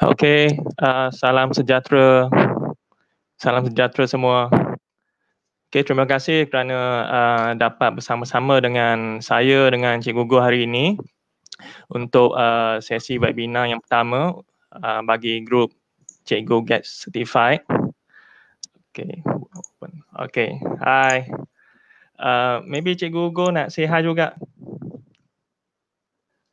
Okey, uh, salam sejahtera. Salam sejahtera semua. Okey, terima kasih kerana uh, dapat bersama-sama dengan saya dengan Cikgu Guru hari ini untuk uh, sesi webinar yang pertama uh, bagi grup Cikgu Get Certified. Okey. Okey. hi. Uh, maybe Cikgu Guru nak say hi juga.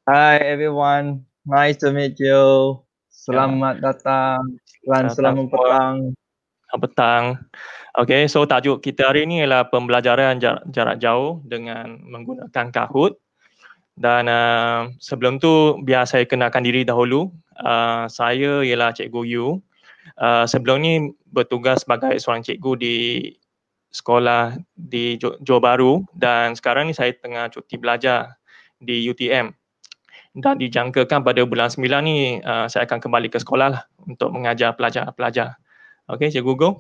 Hi everyone. Nice to meet you. Ya. Selamat datang dan selamat semua. petang. Selamat petang. Okay, so tajuk kita hari ini ialah pembelajaran jarak, jarak jauh dengan menggunakan Kahoot. Dan uh, sebelum tu biar saya kenalkan diri dahulu. Uh, saya ialah Cikgu Yu. Uh, sebelum ni bertugas sebagai seorang cikgu di sekolah di Johor Bahru dan sekarang ni saya tengah cuti belajar di UTM dan dijangkakan pada bulan 9 ni uh, saya akan kembali ke sekolah lah untuk mengajar pelajar-pelajar. Okey, Cikgu Gong.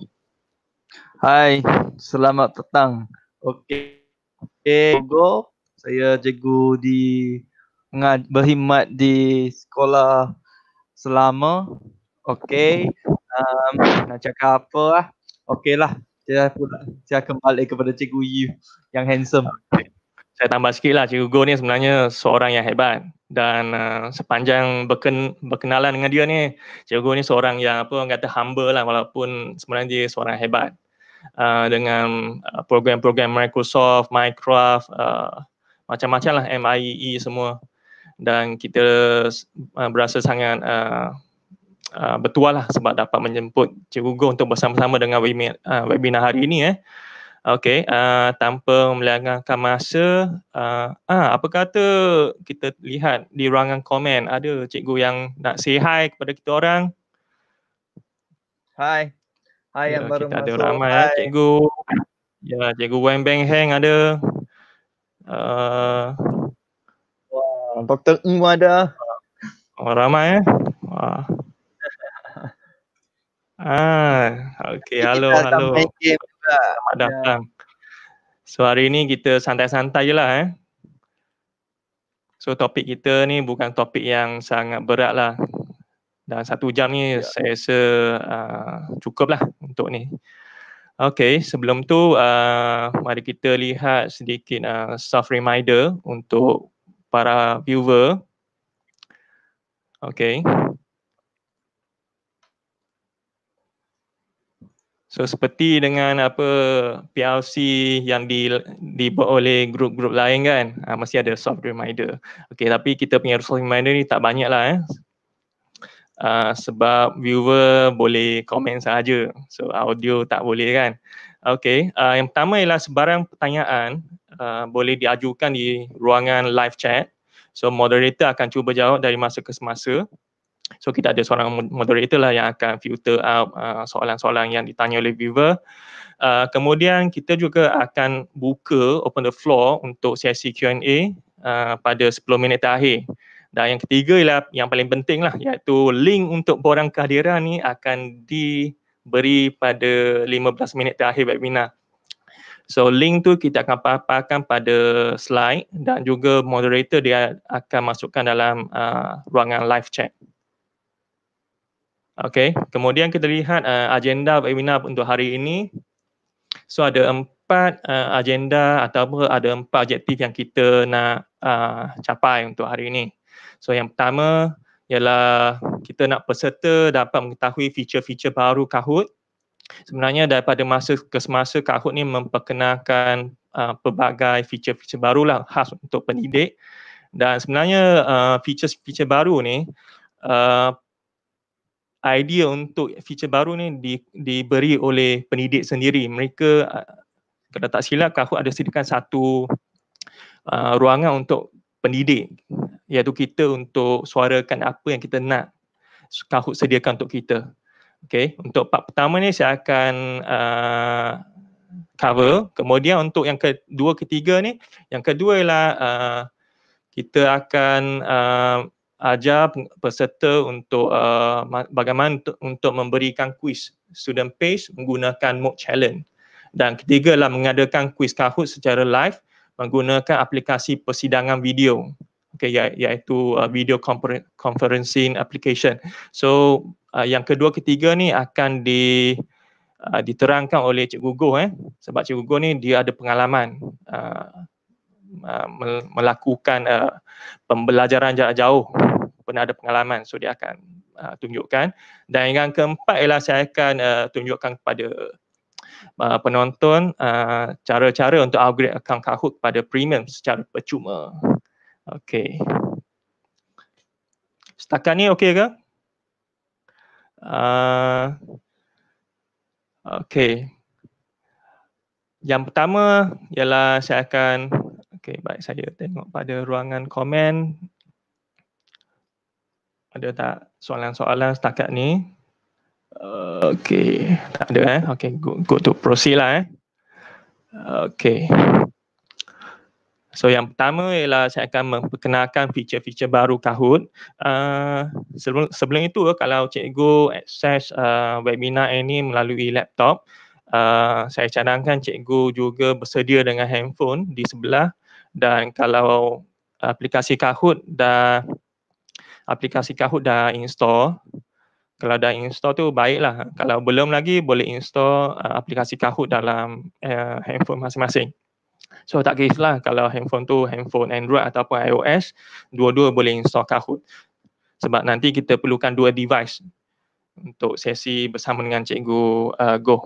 Hai, selamat petang. Okey. okay. Go. Saya cikgu di berkhidmat di sekolah selama. Okey. Um, nak cakap apa lah. Okey lah. Saya, pula, saya kembali kepada cikgu Yu yang handsome. Okay. Saya tambah sikit lah. Cikgu Go ni sebenarnya seorang yang hebat dan uh, sepanjang berken, berkenalan dengan dia ni cikgu ni seorang yang apa orang kata humble lah walaupun sebenarnya dia seorang hebat uh, dengan uh, program-program Microsoft, Minecraft uh, macam-macam lah MIE semua dan kita uh, berasa sangat uh, uh, bertuah lah sebab dapat menjemput cikgu Go untuk bersama-sama dengan webinar, webinar hari ini eh. Okay, uh, tanpa melanggarkan masa, uh, ah, apa kata kita lihat di ruangan komen ada cikgu yang nak say hi kepada kita orang? Hai. Hai ya, yang baru kita masuk. Ada ramai ya, hai. cikgu. Ya, cikgu Wang Beng Heng ada. Uh, Wah, Dr. Ng ada. Oh, ramai eh. Wah. Ah, okay, Hello, hello. Selamat ya. datang. So hari ni kita santai-santai je lah eh. So topik kita ni bukan topik yang sangat berat lah. Dan satu jam ni ya. saya rasa uh, cukup lah untuk ni. Okay, sebelum tu uh, mari kita lihat sedikit uh, ah, soft reminder untuk para viewer. Okay. So seperti dengan apa PLC yang di dibuat oleh grup-grup lain kan, ha, mesti ada soft reminder. Okay, tapi kita punya soft reminder ni tak banyak lah. Eh. Uh, sebab viewer boleh komen saja, so audio tak boleh kan. Okay, uh, ah, yang pertama ialah sebarang pertanyaan uh, boleh diajukan di ruangan live chat. So moderator akan cuba jawab dari masa ke semasa. So kita ada seorang moderator lah yang akan filter out uh, soalan-soalan yang ditanya oleh viewer. Uh, kemudian kita juga akan buka open the floor untuk sesi Q&A uh, pada 10 minit terakhir. Dan yang ketiga ialah yang paling penting lah iaitu link untuk borang kehadiran ni akan diberi pada 15 minit terakhir webinar. So link tu kita akan paparkan pada slide dan juga moderator dia akan masukkan dalam uh, ruangan live chat. Okay, kemudian kita lihat uh, agenda webinar untuk hari ini. So ada empat uh, agenda atau ada empat objektif yang kita nak uh, capai untuk hari ini. So yang pertama ialah kita nak peserta dapat mengetahui feature-feature baru Kahoot. Sebenarnya daripada masa ke semasa Kahoot ni memperkenalkan uh, pelbagai feature-feature baru lah khas untuk pendidik. Dan sebenarnya uh, feature-feature baru ni uh, idea untuk feature baru ni di, diberi oleh pendidik sendiri. Mereka ah, kalau tak silap Kahoot ada sediakan satu uh, ruangan untuk pendidik iaitu kita untuk suarakan apa yang kita nak Kahoot sediakan untuk kita. Okay. Untuk part pertama ni saya akan uh, cover. Kemudian untuk yang kedua ketiga ni, yang kedua ialah uh, kita akan uh, ajar peserta untuk uh, bagaimana untuk, untuk memberikan kuis student page menggunakan mock challenge dan ketiga adalah mengadakan kuis Kahoot secara live menggunakan aplikasi persidangan video okay, ya-, iaitu uh, video conferencing application so uh, yang kedua ketiga ni akan di uh, diterangkan oleh Cikgu Goh eh. sebab Cikgu Goh ni dia ada pengalaman Uh, uh melakukan uh, pembelajaran jarak jauh pernah ada pengalaman so dia akan uh, tunjukkan dan yang keempat ialah saya akan uh, tunjukkan kepada uh, penonton uh, cara-cara untuk upgrade akaun Kahoot kepada premium secara percuma. Okey. Setakat ni okey ke? Uh, okey. Yang pertama ialah saya akan okay baik saya tengok pada ruangan komen ada tak soalan-soalan setakat ni? Uh, eh, okay, tak ada eh. Okay, go, go to proceed lah eh. Okay. So yang pertama ialah saya akan memperkenalkan feature-feature baru Kahoot. Uh, sebelum, sebelum itu kalau cikgu access uh, webinar ini melalui laptop, uh, saya cadangkan cikgu juga bersedia dengan handphone di sebelah dan kalau aplikasi Kahoot dah aplikasi Kahoot dah install. Kalau dah install tu baiklah. Kalau belum lagi boleh install uh, aplikasi Kahoot dalam uh, handphone masing-masing. So tak kisahlah kalau handphone tu handphone Android ataupun iOS, dua-dua boleh install Kahoot. Sebab nanti kita perlukan dua device untuk sesi bersama dengan cikgu uh, Go.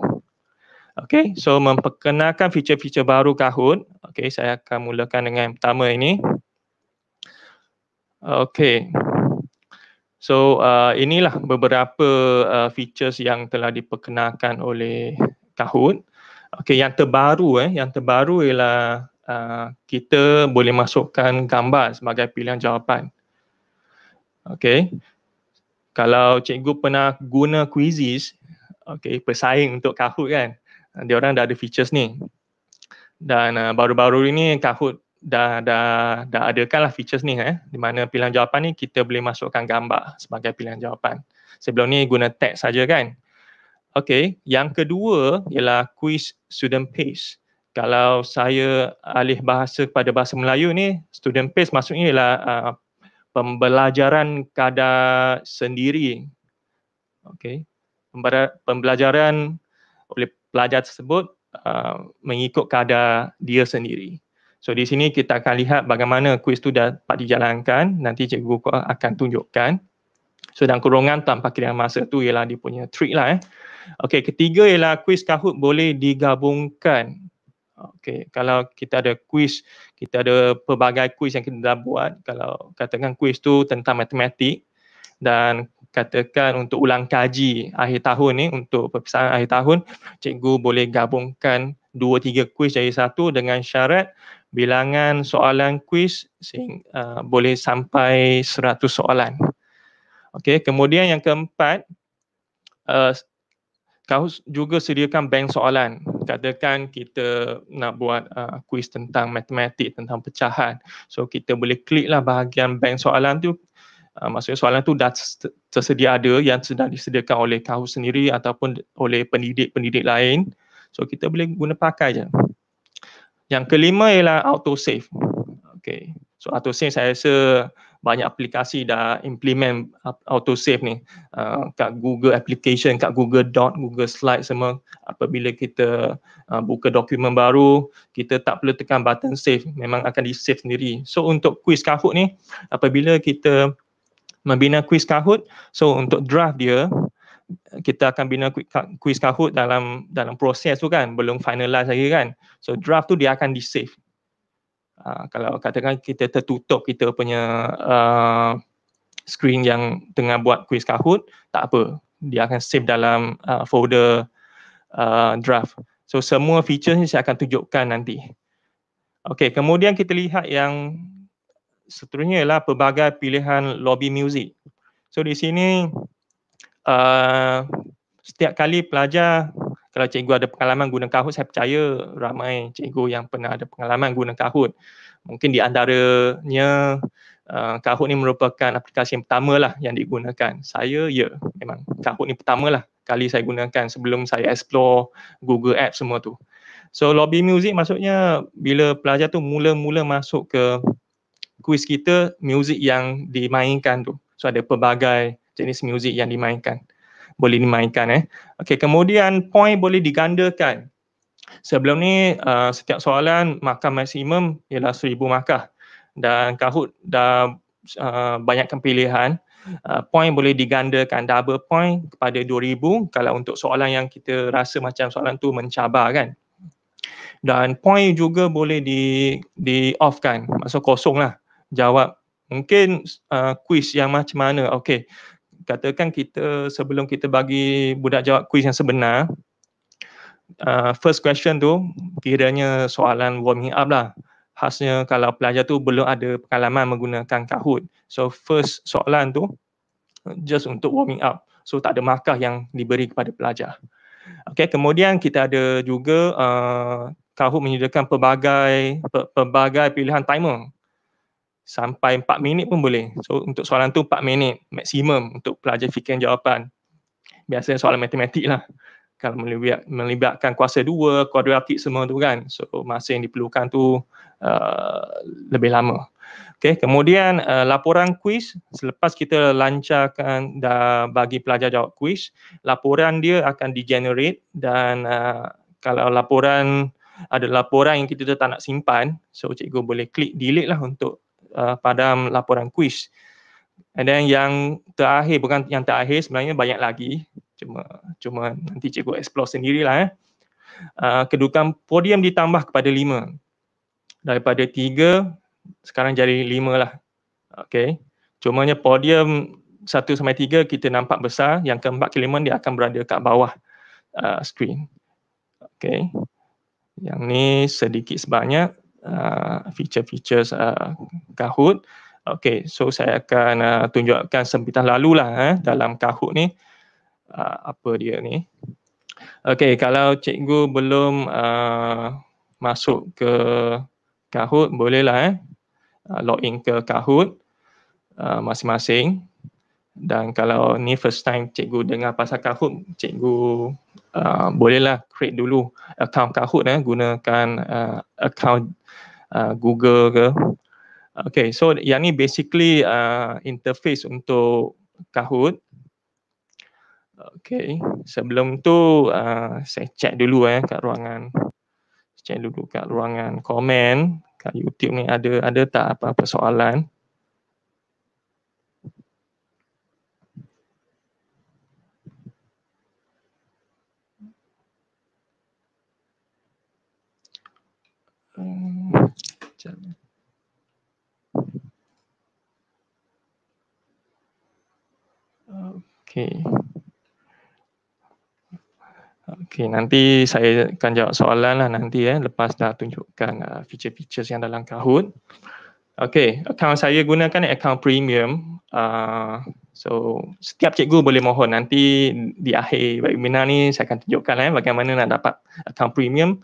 Okay, so memperkenalkan fitur-fitur baru Kahoot. Okay, saya akan mulakan dengan yang pertama ini. Okay. So uh, inilah beberapa uh, features yang telah diperkenalkan oleh Kahoot. Okay, yang terbaru eh, yang terbaru ialah uh, kita boleh masukkan gambar sebagai pilihan jawapan. Okay, kalau cikgu pernah guna quizzes, okay, pesaing untuk Kahoot kan, dia orang dah ada features ni. Dan uh, baru-baru ini Kahoot dah dah dah adakan lah features ni eh di mana pilihan jawapan ni kita boleh masukkan gambar sebagai pilihan jawapan. Sebelum ni guna teks saja kan. Okey, yang kedua ialah quiz student page. Kalau saya alih bahasa kepada bahasa Melayu ni, student page maksudnya ialah uh, pembelajaran kadar sendiri. Okey. Pembelajaran oleh pelajar tersebut uh, mengikut kadar dia sendiri. So di sini kita akan lihat bagaimana kuis tu dapat dijalankan. Nanti cikgu akan tunjukkan. So dan kurungan tanpa kiraan masa tu ialah dia punya trick lah eh. Okey, ketiga ialah kuis kahut boleh digabungkan. Okay, kalau kita ada kuis, kita ada pelbagai kuis yang kita dah buat. Kalau katakan kuis tu tentang matematik dan katakan untuk ulang kaji akhir tahun ni untuk perpisahan akhir tahun, cikgu boleh gabungkan dua tiga kuis jadi satu dengan syarat bilangan soalan kuis uh, boleh sampai 100 soalan. Okey, kemudian yang keempat, uh, juga sediakan bank soalan. Katakan kita nak buat uh, kuis tentang matematik, tentang pecahan. So kita boleh kliklah bahagian bank soalan tu. Uh, maksudnya soalan tu dah tersedia ada yang sedang disediakan oleh kau sendiri ataupun oleh pendidik-pendidik lain. So kita boleh guna pakai je. Yang kelima ialah auto save. Okay. So auto save saya rasa banyak aplikasi dah implement auto save ni. Uh, kat Google application, kat Google Doc, Google Slide semua. Apabila kita uh, buka dokumen baru, kita tak perlu tekan button save. Memang akan di save sendiri. So untuk quiz Kahoot ni, apabila kita membina quiz Kahoot, so untuk draft dia, uh, kita akan bina kuis Kahoot dalam dalam proses tu kan belum finalize lagi kan so draft tu dia akan di save uh, ah, kalau katakan kita tertutup kita punya uh, screen yang tengah buat kuis Kahoot tak apa dia akan save dalam uh, folder uh, draft so semua features ni saya akan tunjukkan nanti Okay, kemudian kita lihat yang seterusnya ialah pelbagai pilihan lobby music. So di sini uh, setiap kali pelajar kalau cikgu ada pengalaman guna kahut saya percaya ramai cikgu yang pernah ada pengalaman guna kahut mungkin di antaranya uh, kahut ni merupakan aplikasi yang pertama lah yang digunakan saya ya memang Kahoot ni pertama lah kali saya gunakan sebelum saya explore Google app semua tu so lobby music maksudnya bila pelajar tu mula-mula masuk ke kuis kita music yang dimainkan tu so ada pelbagai jenis muzik yang dimainkan. Boleh dimainkan eh. Okey, kemudian point boleh digandakan. Sebelum ni uh, setiap soalan markah maksimum ialah seribu markah dan Kahoot dah uh, banyakkan pilihan uh, point boleh digandakan double point kepada dua ribu kalau untuk soalan yang kita rasa macam soalan tu mencabar kan dan point juga boleh di di off kan maksud kosong lah jawab mungkin uh, quiz yang macam mana okey katakan kita sebelum kita bagi budak jawab kuis yang sebenar uh, first question tu kiranya soalan warming up lah khasnya kalau pelajar tu belum ada pengalaman menggunakan Kahoot so first soalan tu just untuk warming up so tak ada markah yang diberi kepada pelajar okay kemudian kita ada juga uh, Kahoot menyediakan pelbagai pelbagai pilihan timer sampai 4 minit pun boleh. So untuk soalan tu 4 minit maksimum untuk pelajar fikirkan jawapan. Biasanya soalan matematik lah. Kalau melibatkan kuasa dua, kuadratik semua tu kan. So masa yang diperlukan tu uh, lebih lama. Okay, kemudian uh, laporan kuis selepas kita lancarkan dah bagi pelajar jawab kuis, laporan dia akan di-generate dan uh, kalau laporan ada laporan yang kita tak nak simpan, so cikgu boleh klik delete lah untuk uh, pada laporan kuis. And then yang terakhir, bukan yang terakhir sebenarnya banyak lagi. Cuma cuma nanti cikgu explore sendirilah. Eh. Uh, kedudukan podium ditambah kepada lima. Daripada tiga, sekarang jadi lima lah. Okay. Cumanya podium satu sampai tiga kita nampak besar. Yang keempat kelima dia akan berada kat bawah uh, screen. Okay. Yang ni sedikit sebanyak. Uh, feature-features uh, Kahoot. Okay, so saya akan uh, tunjukkan sempitan lalu lah eh, dalam Kahoot ni. Uh, apa dia ni. Okay, kalau cikgu belum uh, masuk ke Kahoot, bolehlah eh. Uh, login ke Kahoot uh, masing-masing. Dan kalau ni first time cikgu dengar pasal Kahoot, cikgu uh, bolehlah create dulu account Kahoot eh, gunakan uh, account uh, Google ke. Okay, so yang ni basically uh, interface untuk Kahoot. Okay, sebelum tu uh, saya check dulu eh kat ruangan. Check dulu kat ruangan komen kat YouTube ni ada ada tak apa-apa soalan. Sekejap. Okay. Okay, nanti saya akan jawab soalan lah nanti eh, lepas dah tunjukkan uh, feature-features yang dalam Kahoot. Okay, account saya gunakan account premium. Uh, so, setiap cikgu boleh mohon nanti di akhir webinar ni saya akan tunjukkan lah, eh, bagaimana nak dapat account premium.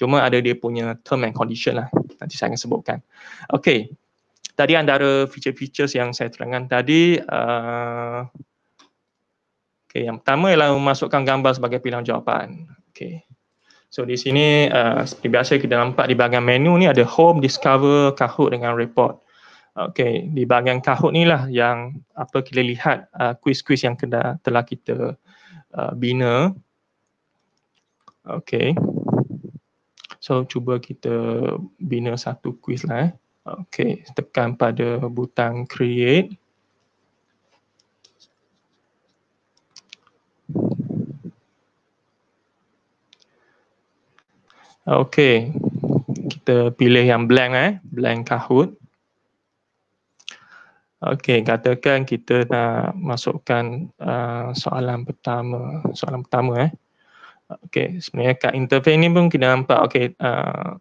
Cuma ada dia punya term and condition lah. Nanti saya akan sebutkan. Okay. Tadi antara feature-features yang saya terangkan tadi. Uh, okay, yang pertama ialah memasukkan gambar sebagai pilihan jawapan. Okay. So di sini uh, seperti biasa kita nampak di bahagian menu ni ada home, discover, kahoot dengan report. Okay, di bahagian kahoot ni lah yang apa kita lihat kuis-kuis uh, yang kena, telah kita uh, bina. Okay. So cuba kita bina satu quiz lah. Eh. Okay, tekan pada butang create. Okay, kita pilih yang blank eh, blank Kahoot. Okay, katakan kita nak masukkan uh, soalan pertama, soalan pertama eh. Okay, sebenarnya kat interface ni pun kita nampak okay uh,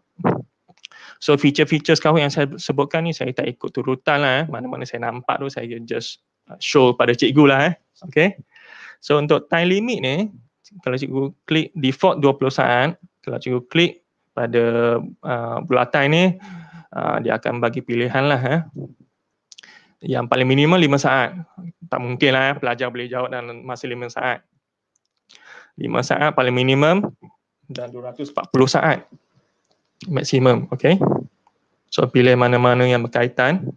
So feature-feature sekarang yang saya sebutkan ni saya tak ikut turutan lah eh. Mana-mana saya nampak tu saya just uh, show pada cikgu lah eh. Okay, so untuk time limit ni Kalau cikgu klik default 20 saat Kalau cikgu klik pada uh, bulatan ni uh, Dia akan bagi pilihan lah eh. Yang paling minimal 5 saat Tak mungkin lah eh, pelajar boleh jawab dalam masa 5 saat 5 saat paling minimum dan 240 saat maksimum. Okay. So pilih mana-mana yang berkaitan.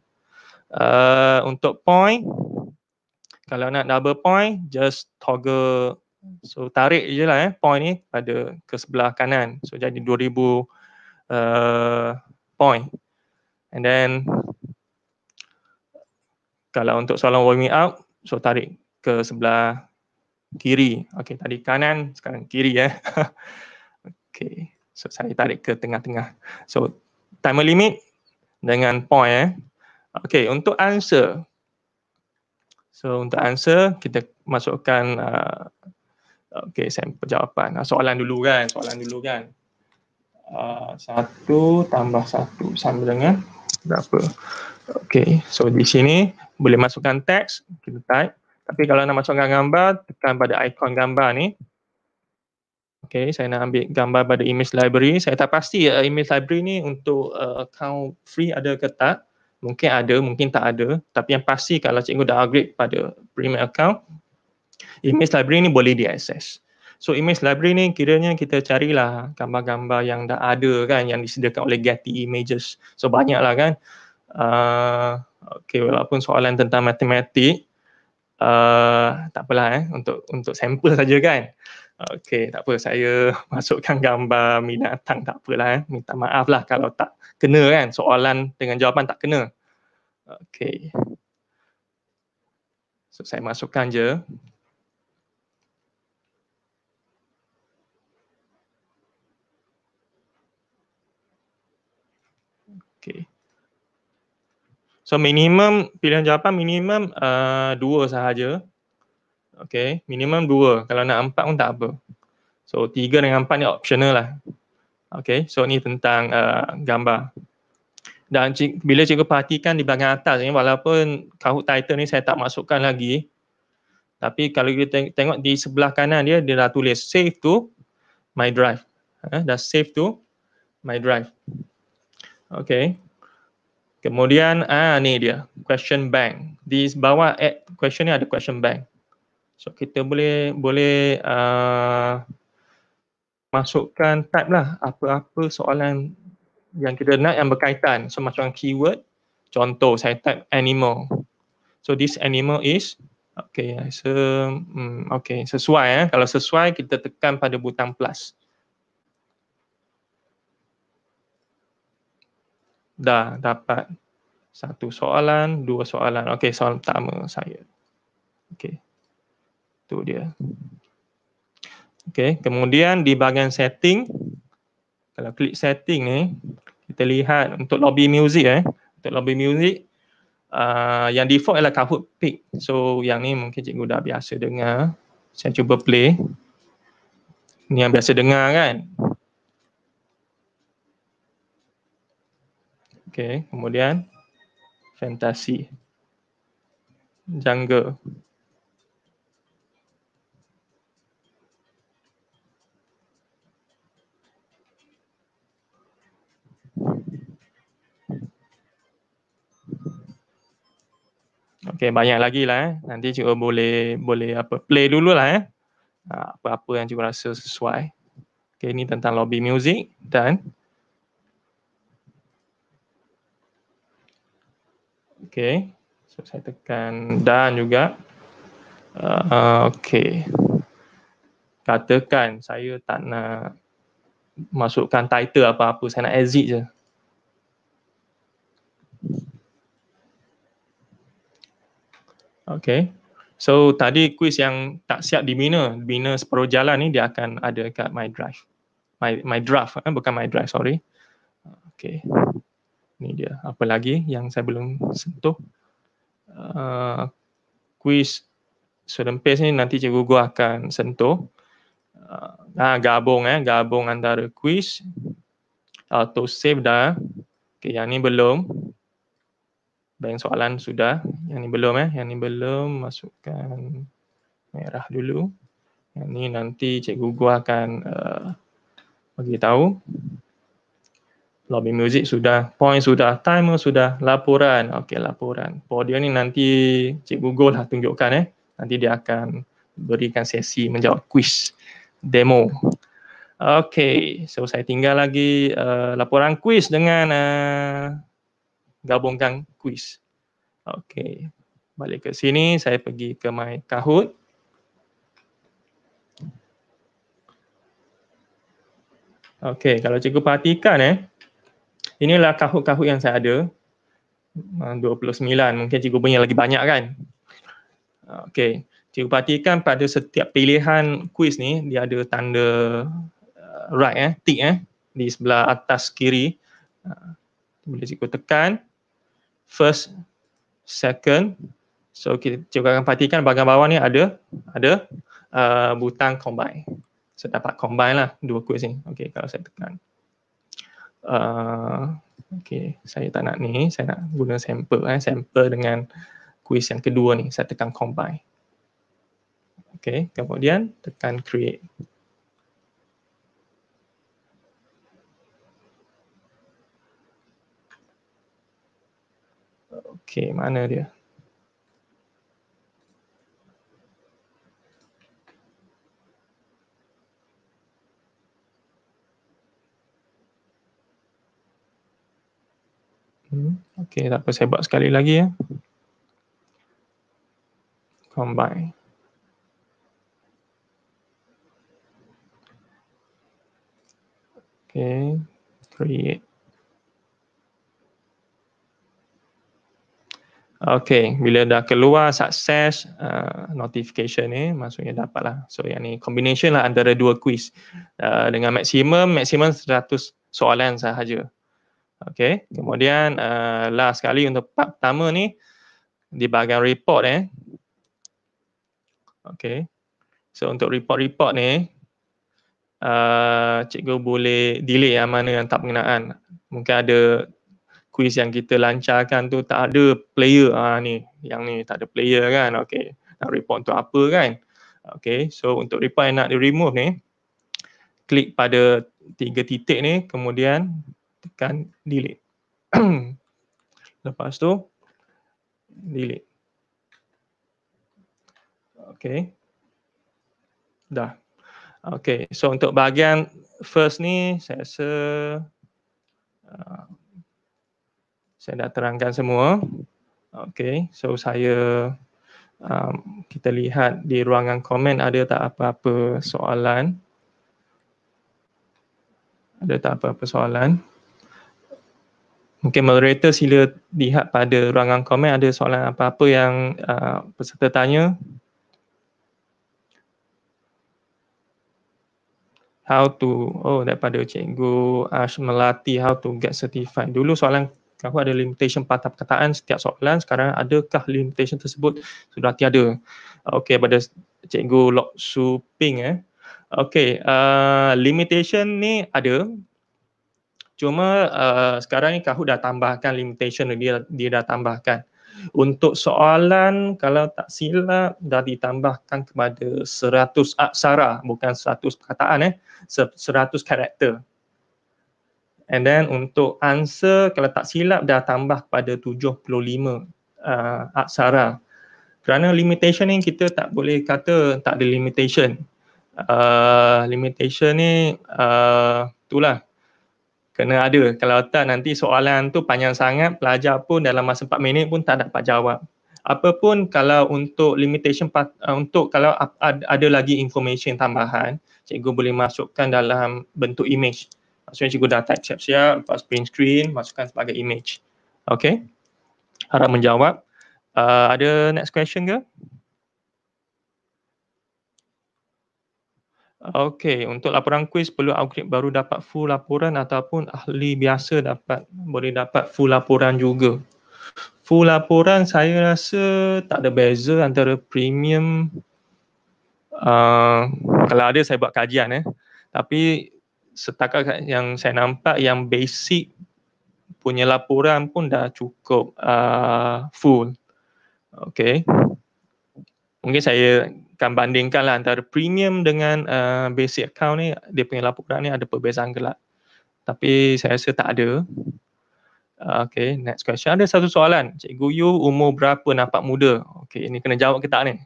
Uh, untuk point, kalau nak double point, just toggle. So tarik je lah eh, point ni pada ke sebelah kanan. So jadi 2000 uh, point. And then, kalau untuk soalan warming up, so tarik ke sebelah kiri. Okey, tadi kanan, sekarang kiri ya. Okey. So saya tarik ke tengah-tengah. So time limit dengan point eh. Okey, untuk answer. So untuk answer kita masukkan uh, okey, sampel jawapan. Ah, soalan dulu kan, soalan dulu kan. Uh, satu tambah satu sama dengan berapa. Okey, so di sini boleh masukkan teks, kita type. Tapi kalau nak masukkan gambar, tekan pada ikon gambar ni. Okay, saya nak ambil gambar pada image library. Saya tak pasti uh, image library ni untuk uh, account free ada ke tak. Mungkin ada, mungkin tak ada. Tapi yang pasti kalau cikgu dah upgrade pada premium account, image library ni boleh diakses. So image library ni kiranya kita carilah gambar-gambar yang dah ada kan yang disediakan oleh Getty Images. So banyaklah kan. Uh, okay, walaupun soalan tentang matematik, Uh, tak apalah eh untuk untuk sampel saja kan. Okey, tak apa saya masukkan gambar minatang tak apalah eh. Minta maaf lah kalau tak kena kan soalan dengan jawapan tak kena. Okey. So saya masukkan je. So minimum pilihan jawapan minimum uh, dua sahaja. Okay, minimum dua. Kalau nak empat pun tak apa. So tiga dengan empat ni optional lah. Okay, so ni tentang uh, gambar. Dan cik, bila cikgu perhatikan di bahagian atas ni, walaupun kahut title ni saya tak masukkan lagi, tapi kalau kita teng- tengok di sebelah kanan dia, dia dah tulis save to my drive. Eh, dah save to my drive. Okay. Kemudian ah ni dia question bank. Di bawah add question ni ada question bank. So kita boleh boleh uh, masukkan type lah apa-apa soalan yang kita nak yang berkaitan. So macam keyword contoh saya type animal. So this animal is okay so um, okay sesuai eh kalau sesuai kita tekan pada butang plus. dah dapat satu soalan, dua soalan. Okey, soalan pertama saya. Okey. Tu dia. Okey, kemudian di bahagian setting kalau klik setting ni, kita lihat untuk lobby music eh, untuk lobby music uh, yang default ialah Kahoot Pick. So yang ni mungkin cikgu dah biasa dengar. Saya cuba play. Ni yang biasa dengar kan? Okay, kemudian fantasi. Jungle. Okay, banyak lagi lah eh. Nanti cikgu boleh boleh apa play dulu lah eh. Ah, apa-apa yang cikgu rasa sesuai. Okay, ini tentang lobby music dan Okay. So, saya tekan dan juga. Uh, uh, okay. Katakan saya tak nak masukkan title apa-apa. Saya nak exit je. Okay. So, tadi kuis yang tak siap dibina. Bina separuh jalan ni dia akan ada kat my drive. My, my draft. Eh? Bukan my drive, sorry. Okay ni dia. Apa lagi yang saya belum sentuh? Uh, quiz student page ni nanti cikgu gua akan sentuh. Uh, nah, gabung eh, gabung antara quiz auto save dah. Okay, yang ni belum. Banyak soalan sudah. Yang ni belum eh, yang ni belum masukkan merah dulu. Yang ni nanti cikgu gua akan uh, bagi tahu lobby music sudah, point sudah, timer sudah, laporan. Okey, laporan. Podium ni nanti cikgu Go lah tunjukkan eh. Nanti dia akan berikan sesi menjawab quiz demo. Okey, so saya tinggal lagi uh, laporan quiz dengan uh, gabungkan quiz. Okey, balik ke sini saya pergi ke my Kahoot. Okey, kalau cikgu perhatikan eh, inilah kahut-kahut yang saya ada. 29, ah, mungkin cikgu punya lagi banyak kan. Ah, okey, cikgu perhatikan pada setiap pilihan kuis ni, dia ada tanda ah, right eh, tick eh, di sebelah atas kiri. Boleh cikgu tekan. First, second. So, kita cikgu akan perhatikan bahagian bawah ni ada ada uh, butang combine. So, dapat combine lah dua kuis ni. Okey, kalau saya tekan. Uh, okay, saya tak nak ni, saya nak guna sampel eh, sampel dengan kuis yang kedua ni, saya tekan combine. Okay, kemudian tekan create. Okay, mana dia? Okay, tak apa, saya buat sekali lagi ya. Combine. Okay, create. Okay, bila dah keluar success uh, notification ni, maksudnya dapatlah. So yang ni combination lah antara dua quiz. Uh, dengan maksimum, maksimum 100 soalan sahaja. Okay, kemudian uh, last sekali untuk part pertama ni di bahagian report eh. Okay, so untuk report-report ni uh, cikgu boleh delay yang mana yang tak mengenaan. Mungkin ada kuis yang kita lancarkan tu tak ada player ah ni yang ni tak ada player kan Okay, nak report untuk apa kan Okay, so untuk report yang nak di remove ni klik pada tiga titik ni kemudian tekan delete. Lepas tu delete. Okay. Dah. Okay. So untuk bahagian first ni saya rasa uh, saya dah terangkan semua. Okay. So saya um, kita lihat di ruangan komen ada tak apa-apa soalan. Ada tak apa-apa soalan? Mungkin moderator sila lihat pada ruangan komen ada soalan apa-apa yang uh, peserta tanya. How to, oh daripada Cikgu Ash Melati, how to get certified. Dulu soalan kamu ada limitation patah perkataan setiap soalan, sekarang adakah limitation tersebut? Sudah tiada. Okay, pada Cikgu Lok Su Ping eh. Okay, uh, limitation ni ada Cuma uh, sekarang ni Kahoot dah tambahkan limitation dia, dia dah tambahkan. Untuk soalan kalau tak silap dah ditambahkan kepada 100 aksara bukan 100 perkataan eh 100 karakter. And then untuk answer kalau tak silap dah tambah kepada 75 uh, aksara. Kerana limitation ni kita tak boleh kata tak ada limitation. Uh, limitation ni uh, itulah kena ada. Kalau tak nanti soalan tu panjang sangat, pelajar pun dalam masa empat minit pun tak dapat jawab. Apapun kalau untuk limitation uh, untuk kalau ada lagi information tambahan, cikgu boleh masukkan dalam bentuk image. Maksudnya cikgu dah type siap-siap, lepas print screen, masukkan sebagai image. Okay. Harap menjawab. Uh, ada next question ke? Okey, untuk laporan kuis perlu upgrade baru dapat full laporan ataupun ahli biasa dapat boleh dapat full laporan juga. Full laporan saya rasa tak ada beza antara premium uh, kalau ada saya buat kajian eh. Tapi setakat yang saya nampak yang basic punya laporan pun dah cukup uh, full. Okey mungkin saya akan bandingkan lah antara premium dengan uh, basic account ni dia punya laporan ni ada perbezaan gelap tapi saya rasa tak ada uh, Okay, next question. Ada satu soalan. Cikgu Yu umur berapa nampak muda? Okay, ini kena jawab ke tak ni?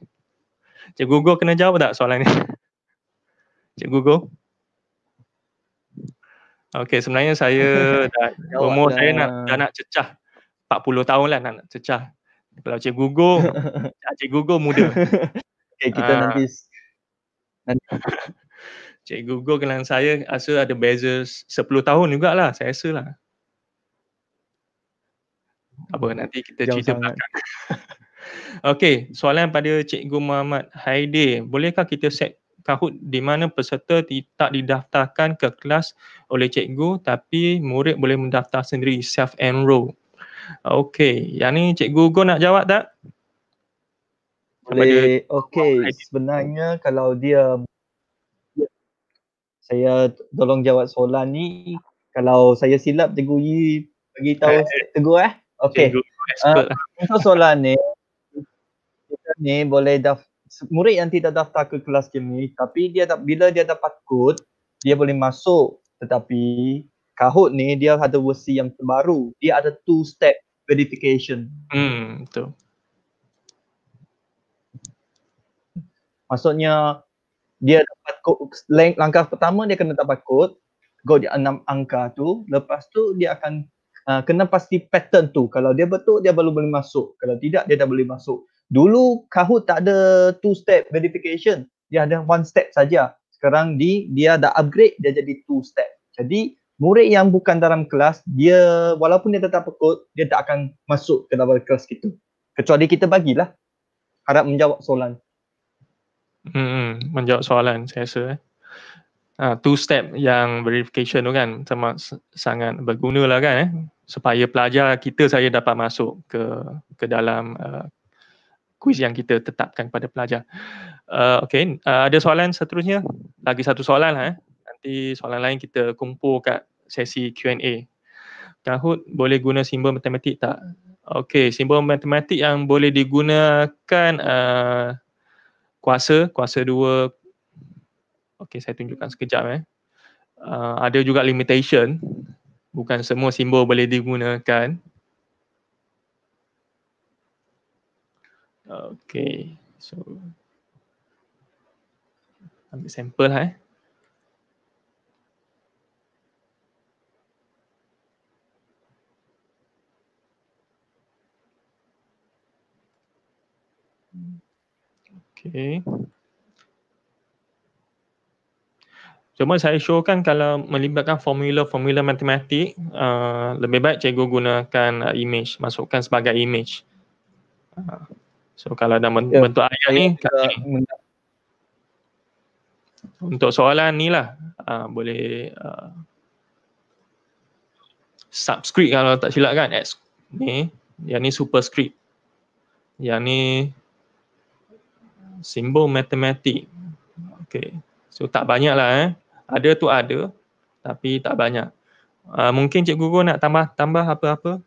Cikgu Go kena jawab tak soalan ni? Cikgu Go? Okay, sebenarnya saya dah, umur saya nak, dah nak cecah. 40 tahun lah nak, nak cecah. Kalau Cik Gugu, ah, Cik Gugu muda. Okay, kita uh, nanti. Ah. Cik Gugu kenal saya rasa ada beza 10 tahun juga lah saya rasa lah. Apa nanti kita Jauh cerita sangat. belakang. Okay soalan pada Cikgu Muhammad Haide. Bolehkah kita set kahut di mana peserta tidak didaftarkan ke kelas oleh cikgu tapi murid boleh mendaftar sendiri self enroll. Okey, yang ni Cikgu Go nak jawab tak? Boleh. Okey, sebenarnya kalau dia saya tolong jawab soalan ni kalau saya silap Cikgu Yi bagi tahu eh, eh. Cikgu eh. Okey. Uh, untuk soalan ni ni boleh daf murid yang tidak daftar ke kelas kami tapi dia bila dia dapat kod dia boleh masuk tetapi Kahoot ni dia ada versi yang terbaru. Dia ada two step verification. Hmm, betul. Maksudnya dia dapat code, langkah pertama dia kena dapat kod kod yang enam angka tu lepas tu dia akan uh, kena pasti pattern tu kalau dia betul dia baru boleh masuk kalau tidak dia tak boleh masuk dulu Kahoot tak ada two step verification dia ada one step saja sekarang di dia dah upgrade dia jadi two step jadi murid yang bukan dalam kelas dia walaupun dia tetap pekut dia tak akan masuk ke dalam kelas kita kecuali kita bagilah harap menjawab soalan hmm menjawab soalan saya rasa eh ha, two step yang verification tu kan sama sangat berguna lah kan eh supaya pelajar kita saya dapat masuk ke ke dalam uh, quiz yang kita tetapkan pada pelajar. Uh, okay, uh, ada soalan seterusnya? Lagi satu soalan lah eh nanti soalan lain kita kumpul kat sesi Q&A. Kahoot boleh guna simbol matematik tak? Okey, simbol matematik yang boleh digunakan uh, kuasa, kuasa dua. Okey, saya tunjukkan sekejap eh. Uh, ada juga limitation. Bukan semua simbol boleh digunakan. Okey, so ambil sampel lah eh. Cuma saya show kan kalau melibatkan formula-formula matematik, uh, lebih baik cikgu gunakan uh, image, masukkan sebagai image. Uh, so kalau dah bentuk, ya, bentuk ayat, ayat ni, kita... untuk soalan ni lah, uh, boleh uh, subscript kalau tak silap kan. Ni, yang ni superscript. Yang ni simbol matematik. Okay. So tak banyak lah eh. Ada tu ada tapi tak banyak. Uh, mungkin cikgu guru nak tambah tambah apa-apa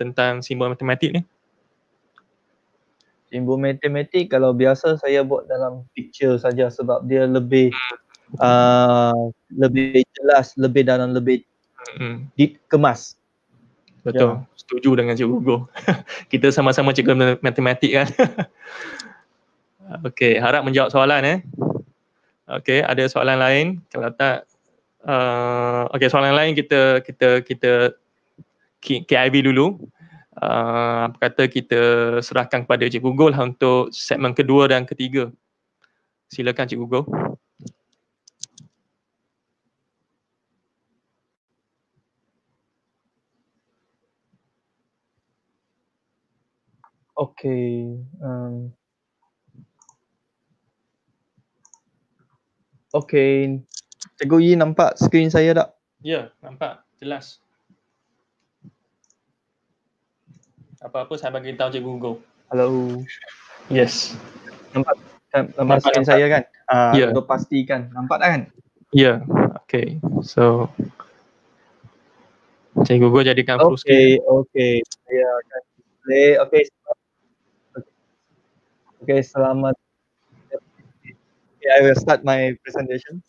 tentang simbol matematik ni? Simbol matematik kalau biasa saya buat dalam picture saja sebab dia lebih uh, lebih jelas, lebih dalam, lebih mm. kemas. Betul. Ya. Setuju dengan cikgu guru. Kita sama-sama cikgu matematik kan. Okey, harap menjawab soalan eh. Okey, ada soalan lain? Kalau tak uh, okey, soalan lain kita kita kita KIB dulu. Uh, apa kata kita serahkan kepada Cikgu Gul lah untuk segmen kedua dan ketiga. Silakan Cikgu Gol. Okay, um, Okay. Cikgu Yi nampak screen saya tak? Ya, yeah, nampak. Jelas. Apa-apa saya bagi tahu Cikgu Google. Hello. Yes. Nampak, nampak, nampak skrin saya kan? Uh, ah, yeah. Untuk pastikan. Nampak tak kan? Ya. Yeah. Okay. So, Cikgu Go jadikan full okay, screen. Okay, okay. Saya akan play. Okay. Okay, selamat. Okay, selamat. Okay, I will start my presentation.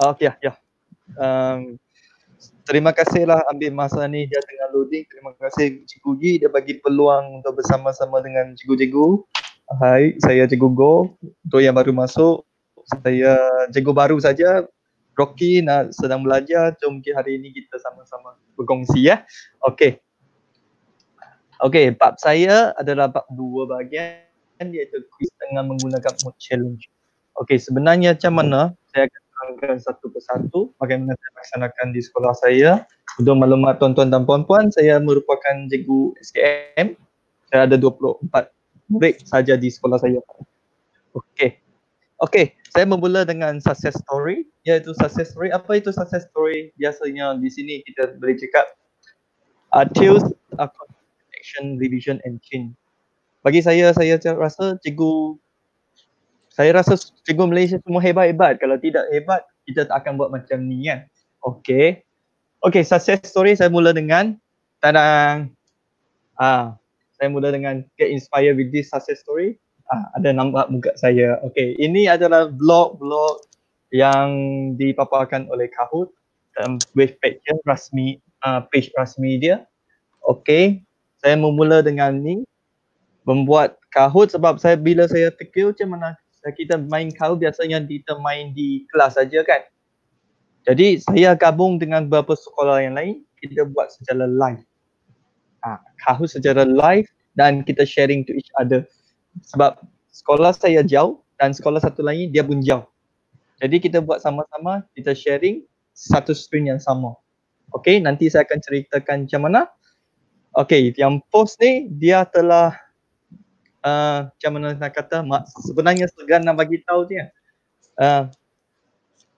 Okay, ya, yeah. Um, terima kasihlah ambil masa ni dia tengah loading. Terima kasih Cikgu Gi dia bagi peluang untuk bersama-sama dengan cikgu-cikgu. Hai, saya Cikgu Go. Untuk yang baru masuk, saya cikgu baru saja. Rocky nak sedang belajar. Jom ke hari ini kita sama-sama berkongsi ya. Okay. Okay, bab saya adalah bab dua bahagian kan dia itu quiz dengan menggunakan mode challenge. Okey, sebenarnya macam mana? Saya akan terangkan satu persatu bagaimana saya laksanakan di sekolah saya. Untuk maklumat tuan-tuan dan puan-puan, saya merupakan cikgu SKM. Saya ada 24 murid saja di sekolah saya. Okey. Okey, saya memula dengan success story. Iaitu success story. Apa itu success story? Biasanya di sini kita boleh cakap uh, tales, action, revision and change bagi saya saya rasa cikgu saya rasa cikgu Malaysia semua hebat-hebat kalau tidak hebat kita tak akan buat macam ni kan okey okey success story saya mula dengan tadang ah saya mula dengan get inspired with this success story ah ada nampak muka saya okey ini adalah blog-blog yang dipaparkan oleh Kahoot dalam web page dia, rasmi uh, page rasmi dia okey saya memula dengan ni membuat kahut sebab saya bila saya tekil macam mana kita main kahut biasanya kita main di kelas saja kan. Jadi saya gabung dengan beberapa sekolah yang lain, kita buat secara live. Ha, kahut secara live dan kita sharing to each other. Sebab sekolah saya jauh dan sekolah satu lagi dia pun jauh. Jadi kita buat sama-sama, kita sharing satu screen yang sama. Okay, nanti saya akan ceritakan macam mana. Okay, yang post ni dia telah Ah, macam mana nak kata mak, sebenarnya segan nak bagi tahu dia uh,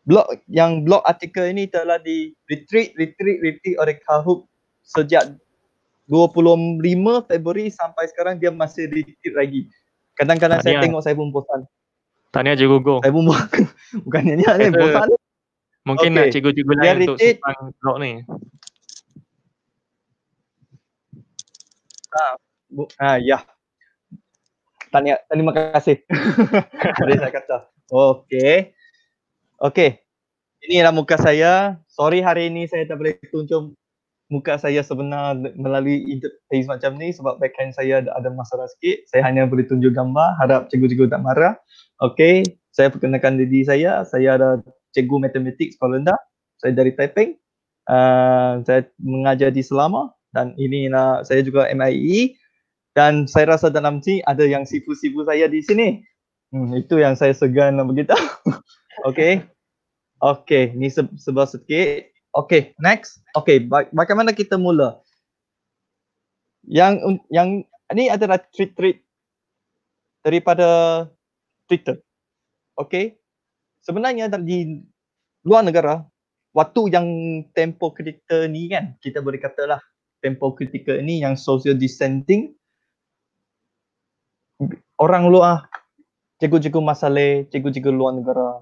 blog yang blog artikel ini telah di retreat retreat retreat oleh Kahub sejak 25 Februari sampai sekarang dia masih retreat lagi. Kadang-kadang saya tengok saya pun bosan. Tanya cikgu Google. Saya pun bukan nyanyi ni eh, bosan. Mungkin okay. nak cikgu-cikgu lain retreat. untuk sepang blog ni. Ah, ah ya tanya terima kasih. Ada saya kata. Okey. Okey. Inilah muka saya. Sorry hari ini saya tak boleh tunjuk muka saya sebenar melalui interface macam ni sebab background saya ada masalah sikit. Saya hanya boleh tunjuk gambar. Harap cikgu-cikgu tak marah. Okey. Saya perkenalkan diri saya. Saya ada cikgu matematik sekolah rendah. Saya dari Taiping. Uh, saya mengajar di Selama dan inilah saya juga MIE dan saya rasa dalam ni ada yang sifu-sifu saya di sini. Hmm, itu yang saya segan nak beritahu. okay. Okay, ni se- sebab sedikit. Okay, next. Okay, ba- bagaimana kita mula? Yang yang ni adalah tweet-tweet daripada Twitter. Okay. Sebenarnya di luar negara, waktu yang tempo kritikal ni kan, kita boleh katalah tempo kritikal ni yang social distancing orang luar, ah. cikgu-cikgu masale, cikgu-cikgu luar negara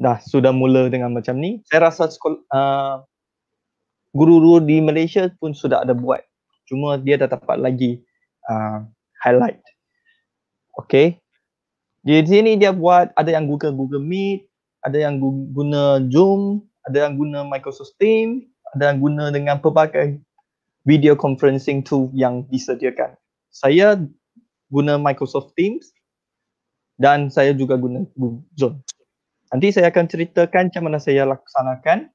dah sudah mula dengan macam ni. Saya rasa ah, guru-guru uh, di Malaysia pun sudah ada buat. Cuma dia dah dapat lagi uh, highlight. Okay. Di sini dia buat ada yang guna Google Meet, ada yang guna Zoom, ada yang guna Microsoft Teams, ada yang guna dengan pelbagai video conferencing tool yang disediakan. Saya guna Microsoft Teams dan saya juga guna Google Zoom. Nanti saya akan ceritakan macam mana saya laksanakan.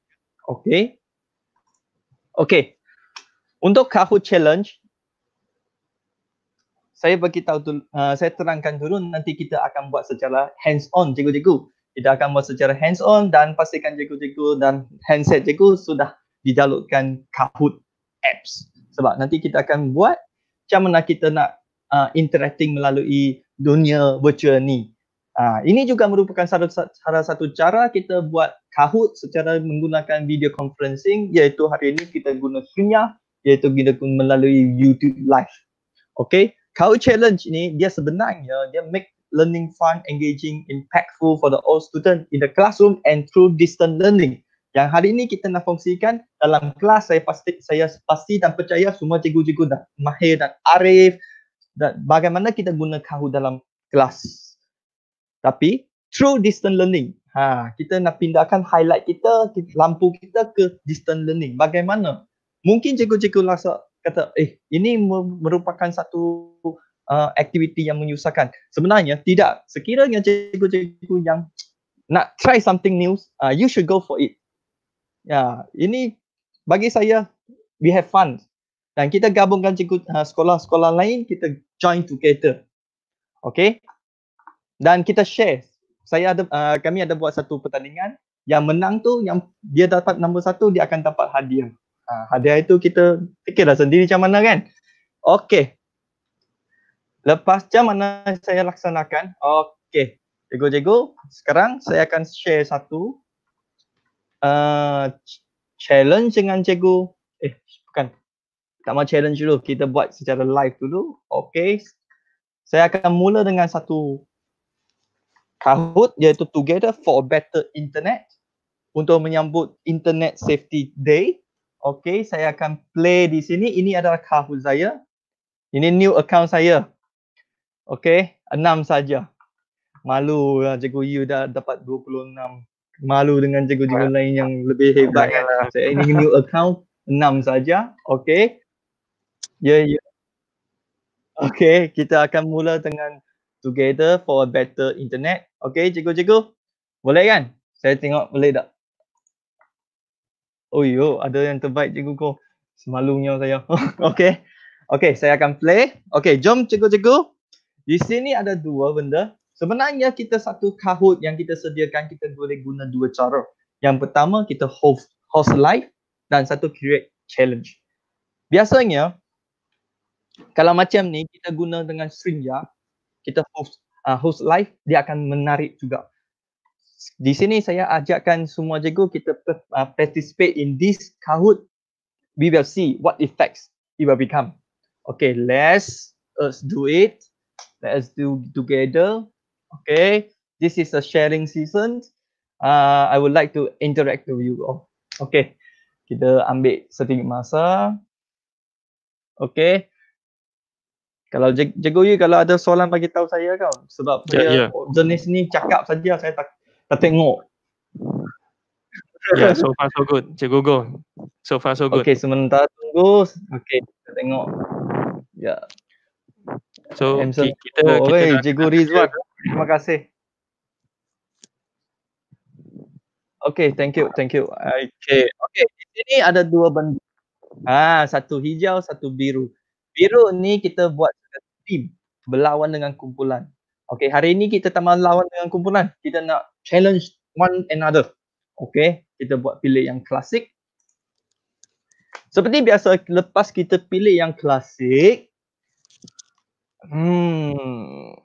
Okey. Okey. Untuk Kahoot Challenge, saya bagi tahu dulu, uh, saya terangkan dulu nanti kita akan buat secara hands-on cikgu-cikgu. Kita akan buat secara hands-on dan pastikan cikgu-cikgu dan handset cikgu sudah didalukkan Kahoot apps. Sebab nanti kita akan buat macam mana kita nak uh, interacting melalui dunia virtual ni. Uh, ini juga merupakan salah satu, salah satu cara kita buat Kahoot secara menggunakan video conferencing iaitu hari ini kita guna Sunya iaitu kita guna melalui YouTube live. Okay, Kahoot Challenge ni dia sebenarnya dia make learning fun, engaging, impactful for the all student in the classroom and through distance learning. Yang hari ini kita nak fungsikan dalam kelas saya pasti saya pasti dan percaya semua cikgu-cikgu dah mahir dan arif dan bagaimana kita guna kahu dalam kelas. Tapi through distance learning. Ha, kita nak pindahkan highlight kita, lampu kita ke distance learning. Bagaimana? Mungkin cikgu-cikgu rasa kata, eh ini merupakan satu uh, aktiviti yang menyusahkan. Sebenarnya tidak. Sekiranya cikgu-cikgu yang nak try something new, uh, you should go for it. Ya, yeah, ini bagi saya we have fun dan kita gabungkan cikgu uh, sekolah-sekolah lain kita join together okay? dan kita share saya ada uh, kami ada buat satu pertandingan yang menang tu yang dia dapat nombor satu dia akan dapat hadiah uh, hadiah itu kita fikirlah sendiri macam mana kan Okay. lepas macam mana saya laksanakan okay? cikgu-cikgu sekarang saya akan share satu uh, challenge dengan cikgu eh tak mau challenge dulu. Kita buat secara live dulu. Okay. Saya akan mula dengan satu kahut iaitu Together for a Better Internet untuk menyambut Internet Safety Day. Okay, saya akan play di sini. Ini adalah kahut saya. Ini new account saya. Okay, enam saja. Malu lah cikgu Yu dah dapat 26. Malu dengan cikgu-cikgu lain yang lebih hebat. Saya ini new account, enam saja. Okay. Ya, yeah, ya. Yeah. Okay, kita akan mula dengan Together for a Better Internet. Okay, cikgu-cikgu. Boleh kan? Saya tengok boleh tak? Oh, yo, ada yang terbaik cikgu kau. Semalunya saya. okay. Okay, saya akan play. Okay, jom cikgu-cikgu. Di sini ada dua benda. Sebenarnya kita satu kahut yang kita sediakan, kita boleh guna dua cara. Yang pertama, kita host, host live dan satu create challenge. Biasanya, kalau macam ni kita guna dengan string ya, kita host uh, host live dia akan menarik juga di sini saya ajakkan semua jago kita uh, participate in this Kahoot we will see what effects it will become okay let's us do it let's do together okay this is a sharing season uh, i would like to interact with you all okay kita ambil sedikit masa okay kalau jago je kalau ada soalan bagi tahu saya kau sebab yeah, saya yeah. jenis ni cakap saja saya tak tak tengok yeah so far so good cikgu go so far so good okey sementara tunggu okey kita tengok ya yeah. so Emson. kita oh, kita hey, cikgu Rizwan kan? terima kasih Okay, thank you, thank you. Okay, okay. Ini ada dua benda. Ah, satu hijau, satu biru. Berok ni kita buat team berlawan dengan kumpulan. Okay, hari ini kita tambah lawan dengan kumpulan. Kita nak challenge one another. Okay, kita buat pilih yang klasik. Seperti biasa, lepas kita pilih yang klasik. Hmm,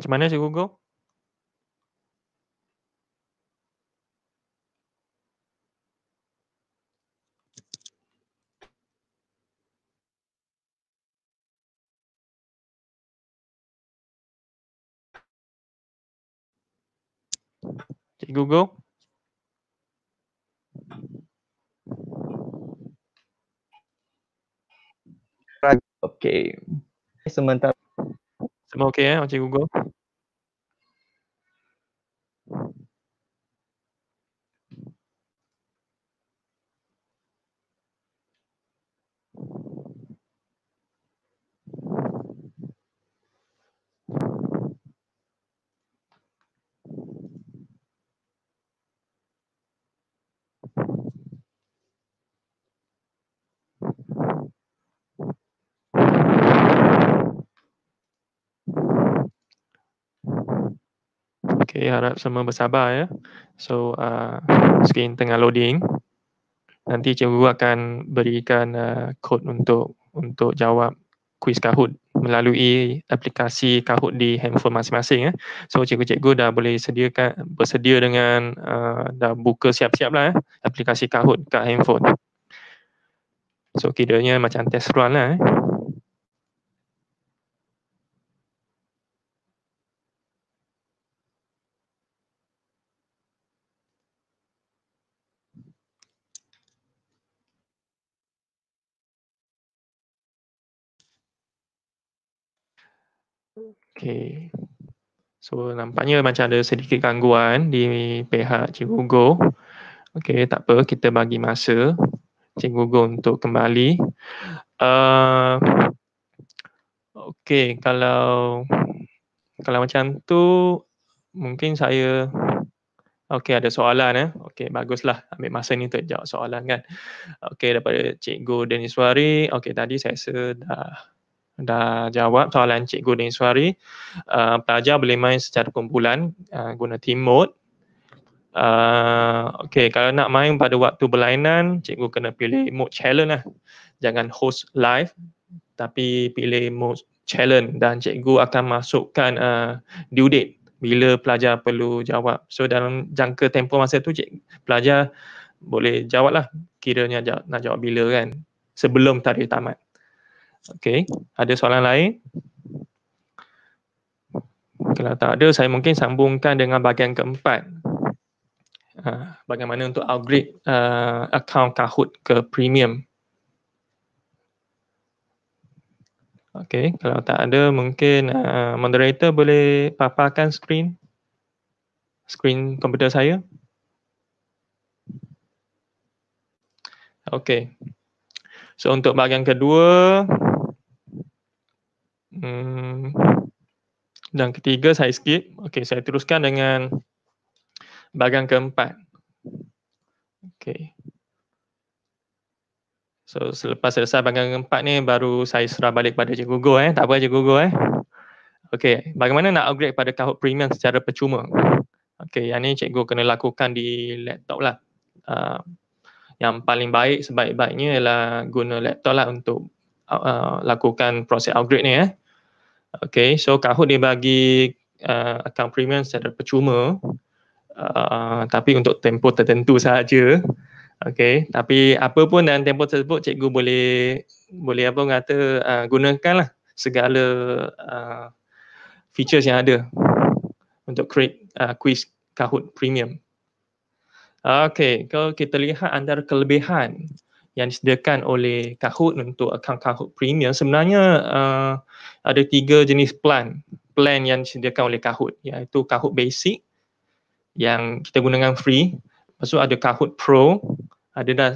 Macam mana cikgu go? Cikgu go? Okay. Sementara semua okey eh, Encik Google? Okay, harap semua bersabar ya. So, uh, screen tengah loading. Nanti cikgu akan berikan uh, kod untuk untuk jawab kuis Kahoot melalui aplikasi Kahoot di handphone masing-masing. ya. So, cikgu-cikgu dah boleh sediakan, bersedia dengan uh, dah buka siap-siap lah eh, aplikasi Kahoot kat handphone. So, kiranya macam test run lah. Eh. Okay. So nampaknya macam ada sedikit gangguan di pihak Cikgu Go. Okay, tak Kita bagi masa Cikgu Go untuk kembali. Uh, okay, kalau kalau macam tu, mungkin saya... Okay, ada soalan. Eh? Okay, baguslah. Ambil masa ni untuk jawab soalan kan. Okay, daripada Cikgu Deniswari. Okay, tadi saya rasa dah dah jawab soalan Cikgu Dinswari. Uh, pelajar boleh main secara kumpulan uh, guna team mode. Uh, okay, kalau nak main pada waktu berlainan, cikgu kena pilih mode challenge lah. Jangan host live, tapi pilih mode challenge dan cikgu akan masukkan uh, due date bila pelajar perlu jawab. So dalam jangka tempoh masa tu, cik, pelajar boleh jawab lah. Kiranya nak jawab bila kan, sebelum tarikh tamat. Okay, ada soalan lain? Kalau tak ada, saya mungkin sambungkan dengan bahagian keempat. Uh, bagaimana untuk upgrade uh, account Kahoot ke premium. Okay, kalau tak ada, mungkin uh, moderator boleh paparkan screen. Screen komputer saya. Okay. So, untuk bahagian kedua, Hmm. Dan ketiga saya skip. Okey, saya teruskan dengan bahagian keempat. Okey. So selepas selesai bahagian keempat ni baru saya serah balik pada Cikgu Go eh. Tak apa Cikgu Go eh. Okey, bagaimana nak upgrade pada Kahoot Premium secara percuma? Okey, yang ni Cikgu kena lakukan di laptop lah. Uh, yang paling baik sebaik-baiknya ialah guna laptop lah untuk uh, lakukan proses upgrade ni eh. Okay, so Kahoot dia bagi uh, account premium secara percuma uh, tapi untuk tempo tertentu saja. Okay, tapi apa pun dan tempo tersebut cikgu boleh boleh apa kata uh, gunakanlah segala uh, features yang ada untuk create uh, quiz Kahoot premium. Okay, kalau kita lihat antara kelebihan yang disediakan oleh Kahoot untuk akaun Kahoot Premium sebenarnya uh, ada tiga jenis plan plan yang disediakan oleh Kahoot iaitu Kahoot Basic yang kita gunakan free lepas tu ada Kahoot Pro ada dah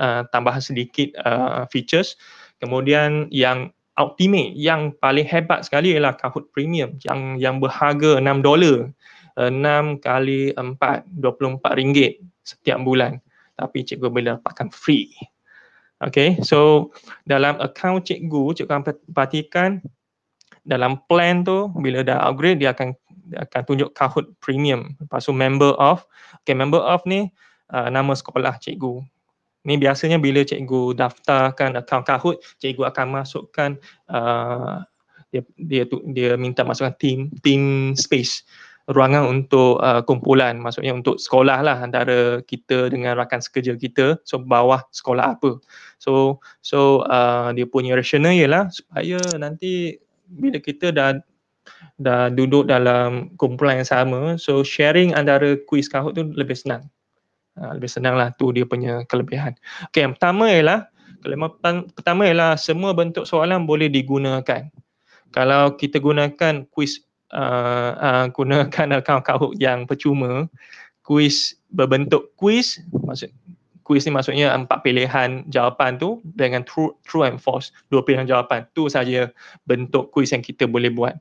uh, tambahan sedikit uh, features kemudian yang ultimate yang paling hebat sekali ialah Kahoot Premium yang yang berharga enam dolar enam kali empat dua puluh empat ringgit setiap bulan tapi cikgu boleh dapatkan free. Okay, so dalam account cikgu, cikgu akan perhatikan dalam plan tu bila dah upgrade dia akan dia akan tunjuk Kahoot premium lepas tu member of okay member of ni uh, nama sekolah cikgu ni biasanya bila cikgu daftarkan account Kahoot cikgu akan masukkan uh, dia dia tu, dia minta masukkan team team space ruangan untuk uh, kumpulan maksudnya untuk sekolah lah antara kita dengan rakan sekerja kita so bawah sekolah apa so so uh, dia punya rasional ialah supaya nanti bila kita dah dah duduk dalam kumpulan yang sama so sharing antara kuis kahut tu lebih senang uh, lebih senang lah tu dia punya kelebihan ok yang pertama ialah kelebihan pertama ialah semua bentuk soalan boleh digunakan kalau kita gunakan kuis uh, uh, gunakan account Kahoot yang percuma kuis berbentuk kuis maksud kuis ni maksudnya empat pilihan jawapan tu dengan true true and false dua pilihan jawapan tu saja bentuk kuis yang kita boleh buat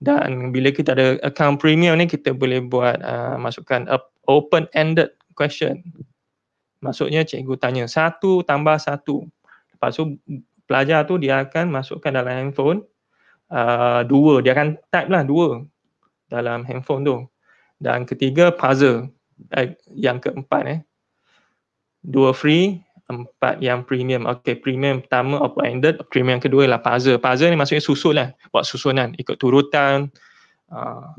dan bila kita ada account premium ni kita boleh buat uh, masukkan open ended question maksudnya cikgu tanya satu tambah satu lepas tu pelajar tu dia akan masukkan dalam handphone uh, dua dia akan type lah dua dalam handphone tu dan ketiga puzzle eh, yang keempat eh dua free empat yang premium okay premium pertama open ended premium yang kedua ialah puzzle puzzle ni maksudnya susun lah buat susunan ikut turutan uh,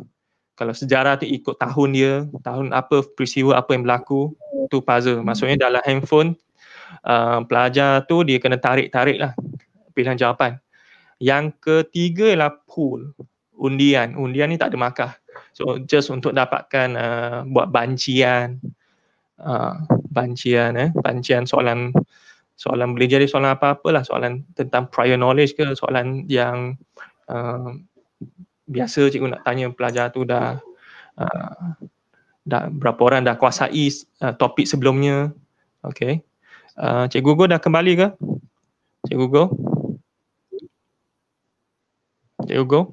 kalau sejarah tu ikut tahun dia tahun apa peristiwa apa yang berlaku tu puzzle maksudnya dalam handphone uh, pelajar tu dia kena tarik-tarik lah pilihan jawapan yang ketiga ialah pool undian. Undian ni tak ada makah. So just untuk dapatkan uh, buat bancian. Uh, bancian eh. Bancian soalan soalan boleh jadi soalan apa-apalah. Soalan tentang prior knowledge ke soalan yang uh, biasa cikgu nak tanya pelajar tu dah uh, dah berapa orang dah kuasai uh, topik sebelumnya. Okay. Uh, cikgu Go dah kembali ke? Cikgu Go? There you go.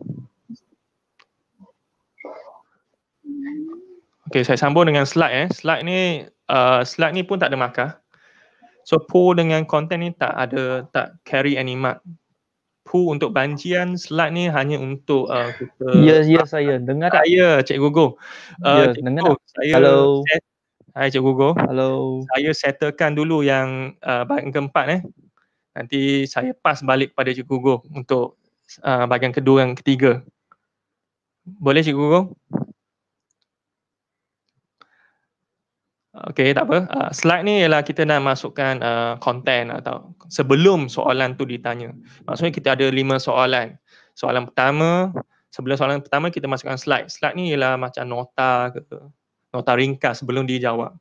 Okay, saya sambung dengan slide eh. Slide ni uh, slide ni pun tak ada markah. So pool dengan content ni tak ada tak carry any mark. Pool untuk banjian slide ni hanya untuk uh, kita Ya, yes, ya yes, saya. Dengar tak? Ya, Cik Gogo. Uh, ya, yes, dengar tak? Saya Hello. Set, hai Cik Gogo. Hello. Saya settlekan dulu yang uh, bahagian keempat eh. Nanti saya pass balik pada Cik Gogo untuk uh, bahagian kedua yang ketiga. Boleh Cikgu Gong? Okey, tak apa. Uh, slide ni ialah kita nak masukkan uh, atau sebelum soalan tu ditanya. Maksudnya kita ada lima soalan. Soalan pertama, sebelum soalan pertama kita masukkan slide. Slide ni ialah macam nota ke nota ringkas sebelum dijawab.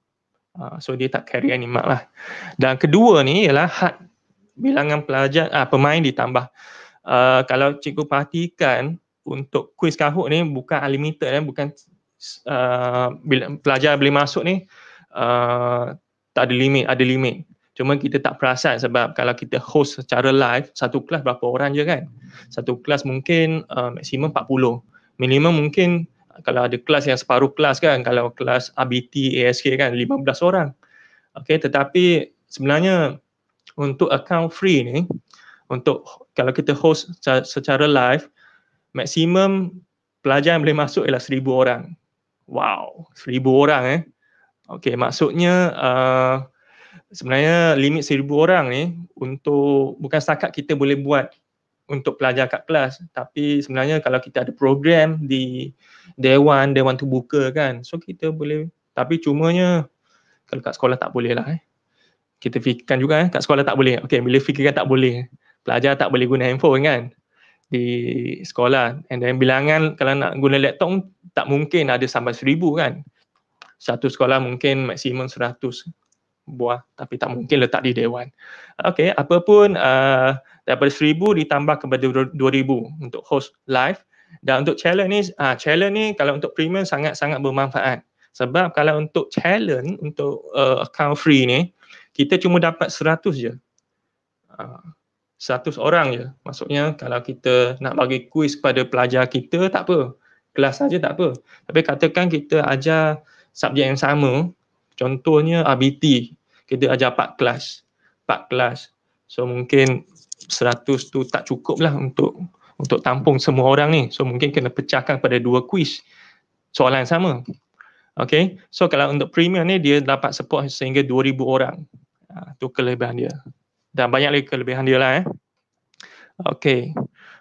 Uh, so dia tak carry any mark lah. Dan kedua ni ialah had bilangan pelajar, uh, pemain ditambah uh, kalau cikgu perhatikan untuk kuis kahut ni bukan unlimited kan, bukan uh, bila, pelajar boleh masuk ni uh, tak ada limit, ada limit. Cuma kita tak perasan sebab kalau kita host secara live, satu kelas berapa orang je kan? Satu kelas mungkin uh, maksimum 40. Minimum mungkin uh, kalau ada kelas yang separuh kelas kan, kalau kelas ABT, ASK kan 15 orang. Okay, tetapi sebenarnya untuk account free ni, untuk kalau kita host secara live, maksimum pelajar yang boleh masuk ialah seribu orang. Wow, seribu orang eh. Okay, maksudnya uh, sebenarnya limit seribu orang ni untuk bukan setakat kita boleh buat untuk pelajar kat kelas tapi sebenarnya kalau kita ada program di Dewan, Dewan tu buka kan so kita boleh tapi cumanya kalau kat sekolah tak boleh lah eh. Kita fikirkan juga eh, kat sekolah tak boleh. Okay, bila fikirkan tak boleh. Eh pelajar tak boleh guna handphone kan di sekolah and then bilangan kalau nak guna laptop tak mungkin ada sampai seribu kan satu sekolah mungkin maksimum seratus buah tapi tak mungkin letak di dewan okay apapun uh, daripada seribu ditambah kepada dua ribu untuk host live dan untuk challenge ni uh, challenge ni kalau untuk premium sangat-sangat bermanfaat sebab kalau untuk challenge untuk uh, account free ni kita cuma dapat seratus je uh, 100 orang je. Maksudnya kalau kita nak bagi kuis kepada pelajar kita tak apa. Kelas saja tak apa. Tapi katakan kita ajar subjek yang sama, contohnya RBT, kita ajar 4 kelas. 4 kelas. So mungkin 100 tu tak cukup lah untuk untuk tampung semua orang ni. So mungkin kena pecahkan pada dua kuis. Soalan yang sama. Okay. So kalau untuk premium ni dia dapat support sehingga 2,000 orang. Itu ha, kelebihan dia dan banyak lagi kelebihan dia lah eh. Okay.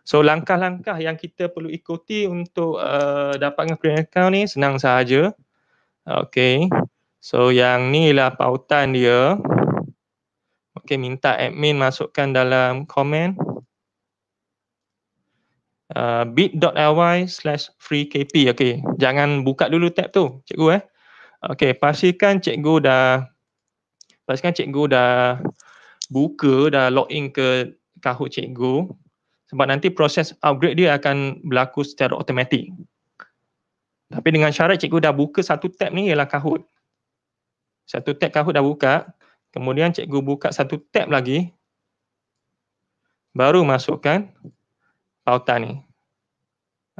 So langkah-langkah yang kita perlu ikuti untuk uh, dapatkan free account ni senang sahaja. Okay. So yang ni lah pautan dia. Okay minta admin masukkan dalam komen. Uh, bit.ly slash freekp. Okay. Jangan buka dulu tab tu cikgu eh. Okay pastikan cikgu dah pastikan cikgu dah buka dah log in ke Kahoot cikgu sebab nanti proses upgrade dia akan berlaku secara automatik. Tapi dengan syarat cikgu dah buka satu tab ni ialah Kahoot. Satu tab Kahoot dah buka, kemudian cikgu buka satu tab lagi baru masukkan pautan ni.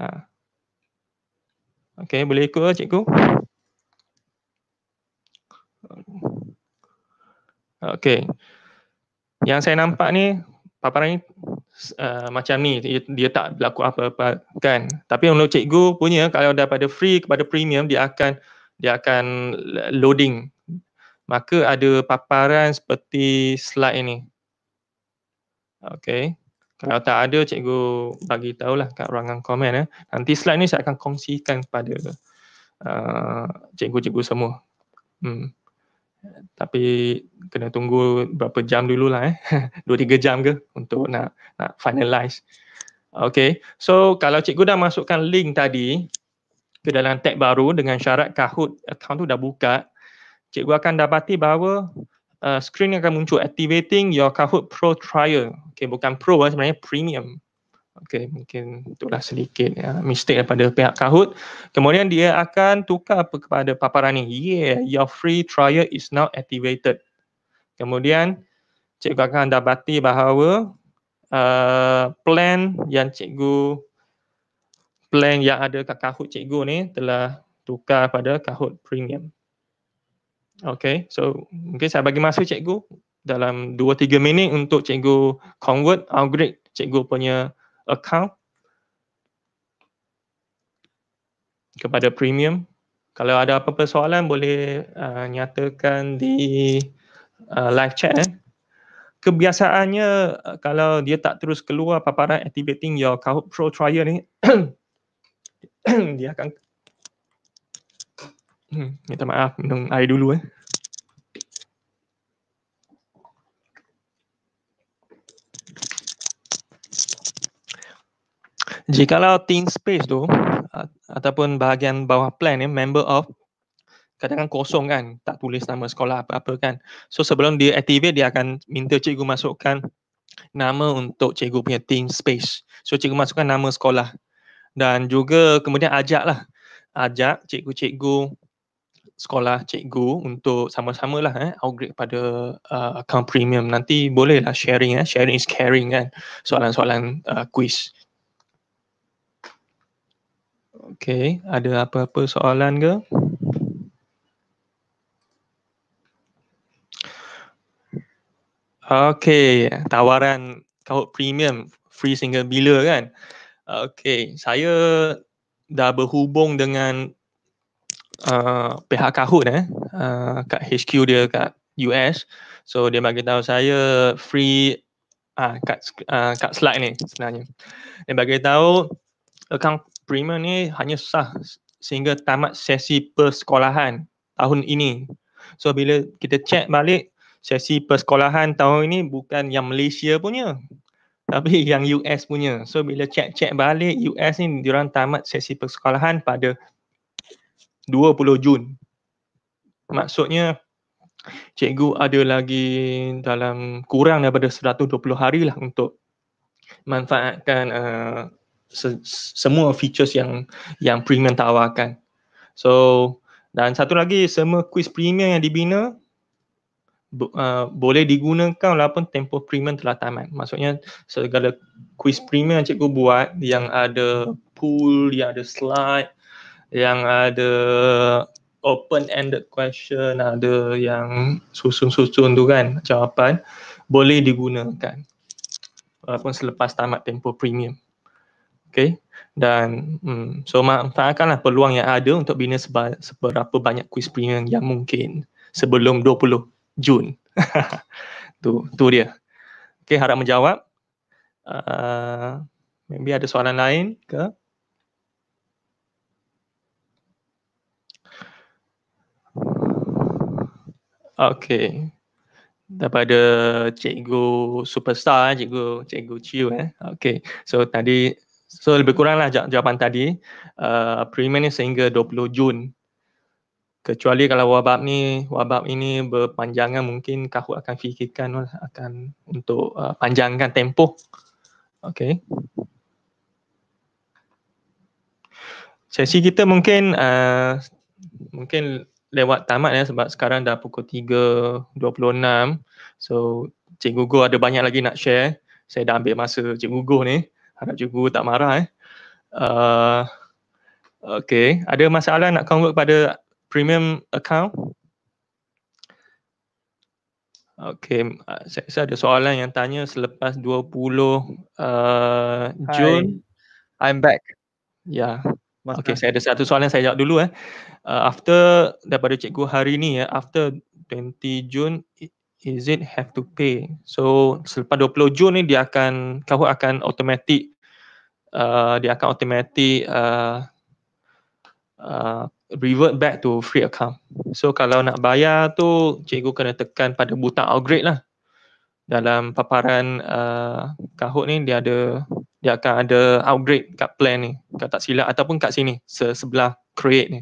Ha. Okey, boleh ikut cikgu? Okey yang saya nampak ni paparan ni uh, macam ni dia, dia tak berlaku apa-apa kan tapi untuk cikgu punya kalau daripada free kepada premium dia akan dia akan loading maka ada paparan seperti slide ini okey kalau tak ada cikgu bagi tahulah kat ruangan komen eh. nanti slide ni saya akan kongsikan kepada uh, cikgu-cikgu semua hmm tapi kena tunggu berapa jam dulu lah eh. 2-3 jam ke untuk hmm. nak, nak finalize. Okay, so kalau cikgu dah masukkan link tadi ke dalam tag baru dengan syarat Kahoot account tu dah buka, cikgu akan dapati bahawa uh, screen akan muncul activating your Kahoot Pro trial. Okay, bukan Pro lah sebenarnya, premium. Okay, mungkin itulah sedikit ya, mistake daripada pihak Kahoot. Kemudian dia akan tukar apa kepada paparan ni. Yeah, your free trial is now activated. Kemudian cikgu akan dapati bahawa uh, plan yang cikgu plan yang ada kat Kahoot cikgu ni telah tukar pada Kahoot Premium. Okay, so mungkin saya bagi masa cikgu dalam 2-3 minit untuk cikgu convert, upgrade cikgu punya account kepada premium. Kalau ada apa-apa soalan boleh uh, nyatakan di uh, live chat. Eh. Kebiasaannya uh, kalau dia tak terus keluar paparan activating your Kahoot Pro trial ni dia akan hmm, minta maaf minum air dulu eh. jikalau thin space tu ataupun bahagian bawah plan ni member of katakan kosong kan tak tulis nama sekolah apa-apa kan so sebelum dia activate dia akan minta cikgu masukkan nama untuk cikgu punya thin space so cikgu masukkan nama sekolah dan juga kemudian ajak lah ajak cikgu-cikgu sekolah cikgu untuk sama-sama lah eh, upgrade pada uh, account premium nanti bolehlah sharing eh. sharing is caring kan soalan-soalan uh, quiz Okey, ada apa-apa soalan ke? Okey, tawaran kaut premium free single bila kan? Okey, saya dah berhubung dengan uh, pihak Kahoot eh, uh, kat HQ dia kat US. So dia bagi tahu saya free ah uh, kat uh, kat slide ni sebenarnya. Dia bagi tahu account Premier ni hanya sah sehingga tamat sesi persekolahan tahun ini. So bila kita check balik sesi persekolahan tahun ini bukan yang Malaysia punya tapi yang US punya. So bila check-check balik US ni diorang tamat sesi persekolahan pada 20 Jun. Maksudnya cikgu ada lagi dalam kurang daripada 120 hari lah untuk manfaatkan uh, se- semua features yang yang premium tawarkan. So dan satu lagi semua quiz premium yang dibina uh, boleh digunakan walaupun tempoh premium telah tamat. Maksudnya segala quiz premium yang cikgu buat yang ada pool, yang ada slide, yang ada open-ended question, ada yang susun-susun tu kan jawapan boleh digunakan walaupun selepas tamat tempoh premium. Okay. Dan um, so manfaatkanlah peluang yang ada untuk bina seberapa banyak quiz premium yang mungkin sebelum 20 Jun. tu, tu dia. Okay, harap menjawab. Uh, maybe ada soalan lain ke? Okay. Daripada Cikgu Superstar, Cikgu Cikgu Chiu eh. Okay. So tadi So lebih kuranglah jawapan tadi uh, Premiumnya sehingga 20 Jun Kecuali kalau wabak ni Wabak ini berpanjangan mungkin Kahoot akan fikirkan lah, akan Untuk uh, panjangkan tempoh Okay Sesi kita mungkin uh, Mungkin lewat tamat ya Sebab sekarang dah pukul 3.26 So Cikgu Go ada banyak lagi nak share Saya dah ambil masa Cikgu Go ni Harap cikgu tak marah eh. Uh, okay, ada masalah nak convert pada premium account? Okay, saya, saya ada soalan yang tanya selepas 20 uh, Jun. Hi. I'm back. Ya. Yeah. Okay, saya ada satu soalan saya jawab dulu eh. Uh, after daripada cikgu hari ni ya, after 20 Jun is it have to pay? So selepas 20 Jun ni dia akan kau akan automatic uh, the account automatic uh, uh, revert back to free account. So kalau nak bayar tu, cikgu kena tekan pada butang upgrade lah. Dalam paparan uh, Kahoot ni, dia ada dia akan ada upgrade kat plan ni. Kalau tak silap ataupun kat sini, sebelah create ni.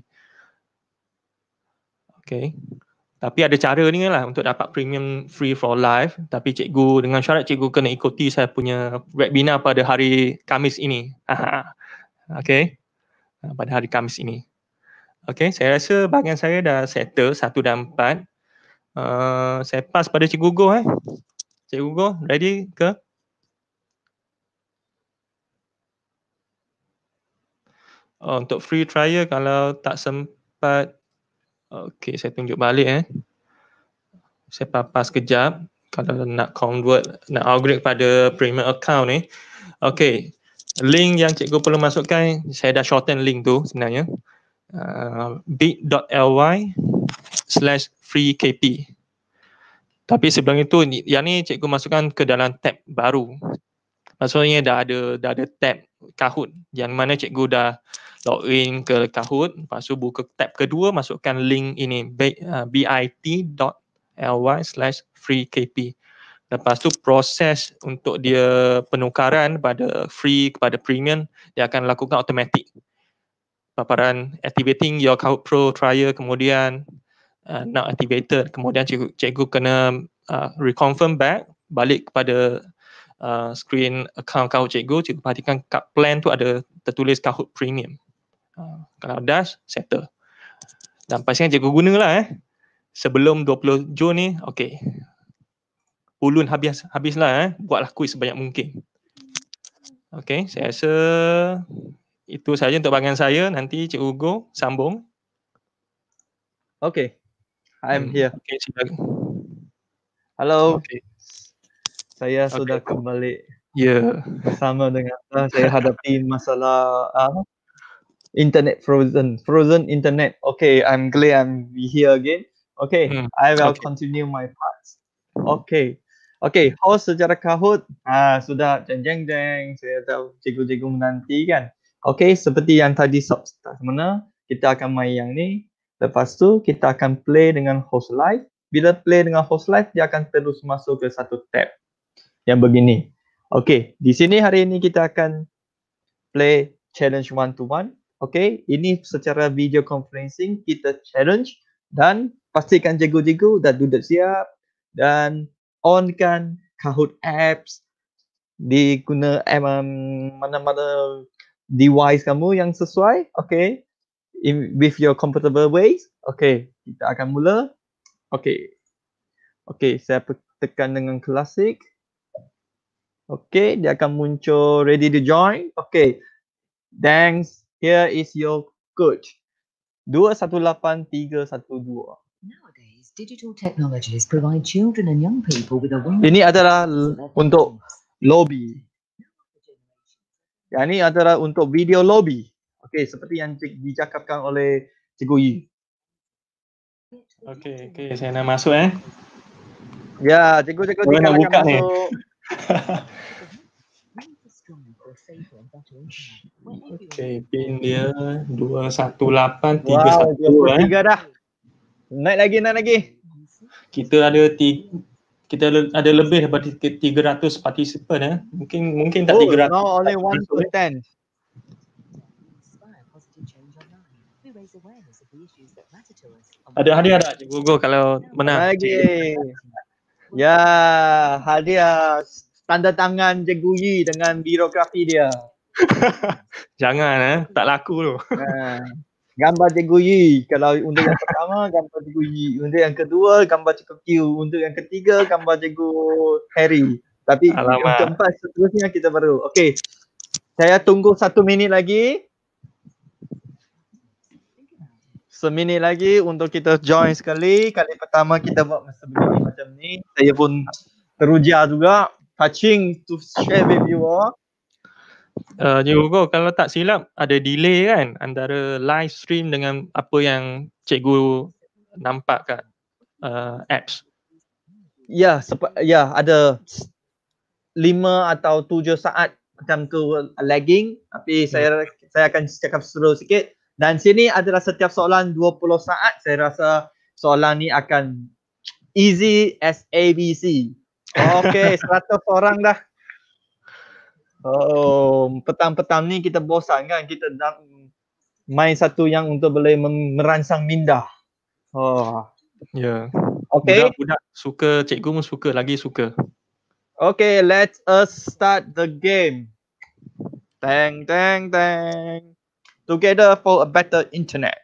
Okay. Tapi ada cara ni lah untuk dapat premium free for life. Tapi cikgu dengan syarat cikgu kena ikuti saya punya webinar pada hari Kamis ini. okay. Ah, pada hari Kamis ini. Okay, saya rasa bahagian saya dah settle satu dan empat. Uh, saya pass pada cikgu Go eh. Cikgu Go, ready ke? Uh, untuk free trial kalau tak sempat Okey, saya tunjuk balik eh. Saya papas kejap kalau nak convert, nak upgrade pada premium account ni. Eh. Okey, link yang cikgu perlu masukkan, saya dah shorten link tu sebenarnya. Uh, bit.ly slash freekp tapi sebelum itu ni, yang ni cikgu masukkan ke dalam tab baru maksudnya dah ada dah ada tab kahut yang mana cikgu dah log in ke Kahoot, lepas tu buka tab kedua, masukkan link ini uh, bit.ly/freekp. Lepas tu proses untuk dia penukaran pada free kepada premium dia akan lakukan automatik. Paparan activating your Kahoot Pro trial kemudian uh, now activated kemudian cikgu, cikgu kena uh, reconfirm back balik kepada uh, screen account Kahoot cikgu cikgu perhatikan card plan tu ada tertulis Kahoot premium. Ah. kalau das settle dan pastikan cikgu gunalah eh sebelum 20 Jun ni okey ulun habis habislah eh buatlah kuis sebanyak mungkin okey saya rasa itu saja untuk bahagian saya nanti cikgu go sambung okey I'm hmm. here. Okay, Hello. Okay. Saya okay. sudah kembali. Ya. Yeah. Bersama dengan saya hadapi masalah uh, internet frozen frozen internet okay i'm glad i'm be here again okay hmm. i will okay. continue my part okay okay how sejarah kahut ah ha, sudah jeng jeng jeng saya tahu cikgu cikgu menanti kan okay seperti yang tadi sob mana kita akan main yang ni lepas tu kita akan play dengan host live bila play dengan host live dia akan terus masuk ke satu tab yang begini okay di sini hari ini kita akan play challenge one to one Okay, ini secara video conferencing kita challenge dan pastikan jago-jago dah duduk siap dan onkan Kahoot apps di guna um, mana-mana device kamu yang sesuai. Okay, with your comfortable ways. Okay, kita akan mula. Okay. Okay, saya tekan dengan klasik. Okay, dia akan muncul ready to join. Okay, thanks. Here is your coach. 218312. Nowadays, digital technologies provide children and young people with a wonderful... Ini adalah untuk lobby. Yang ini adalah untuk video lobby. Okey, seperti yang dicakapkan oleh Cikgu Yi. Okey, okey, saya nak masuk eh. Ya, cikgu cikgu tinggal nak buka eh? masuk. ni. Okay, pin dia 218 wow, 31 eh. dah. Naik lagi naik lagi. Kita ada tiga, kita ada lebih daripada 300 participant eh. Mungkin mungkin tak oh, 300. Oh, only 1 to 10. Ada hadiah tak Cikgu Go kalau menang? Lagi. Ya, hadiah tanda tangan Cikgu Yi dengan birokrasi dia. Jangan eh, tak laku tu. Ha. gambar Cikgu Yi kalau untuk yang pertama gambar Cikgu Yi, untuk yang kedua gambar Cikgu Q, untuk yang ketiga gambar Cikgu Harry. Tapi Alamak. untuk empat seterusnya kita baru. Okey. Saya tunggu satu minit lagi. Seminit lagi untuk kita join sekali. Kali pertama kita buat macam ni. Saya pun teruja juga touching to share with you all. Uh, Cikgu Go, kalau tak silap ada delay kan antara live stream dengan apa yang cikgu nampak kat uh, apps. Ya, sepa- ya ada lima atau tujuh saat macam tu lagging tapi hmm. saya saya akan cakap slow sikit dan sini adalah setiap soalan dua puluh saat saya rasa soalan ni akan easy as ABC. Okay, 100 orang dah. Oh, petang-petang ni kita bosan kan kita nak main satu yang untuk boleh merangsang minda. Oh. Ya. Yeah. Okey. Budak suka, cikgu pun suka, lagi suka. Okay, let us start the game. Tang tang tang. Together for a better internet.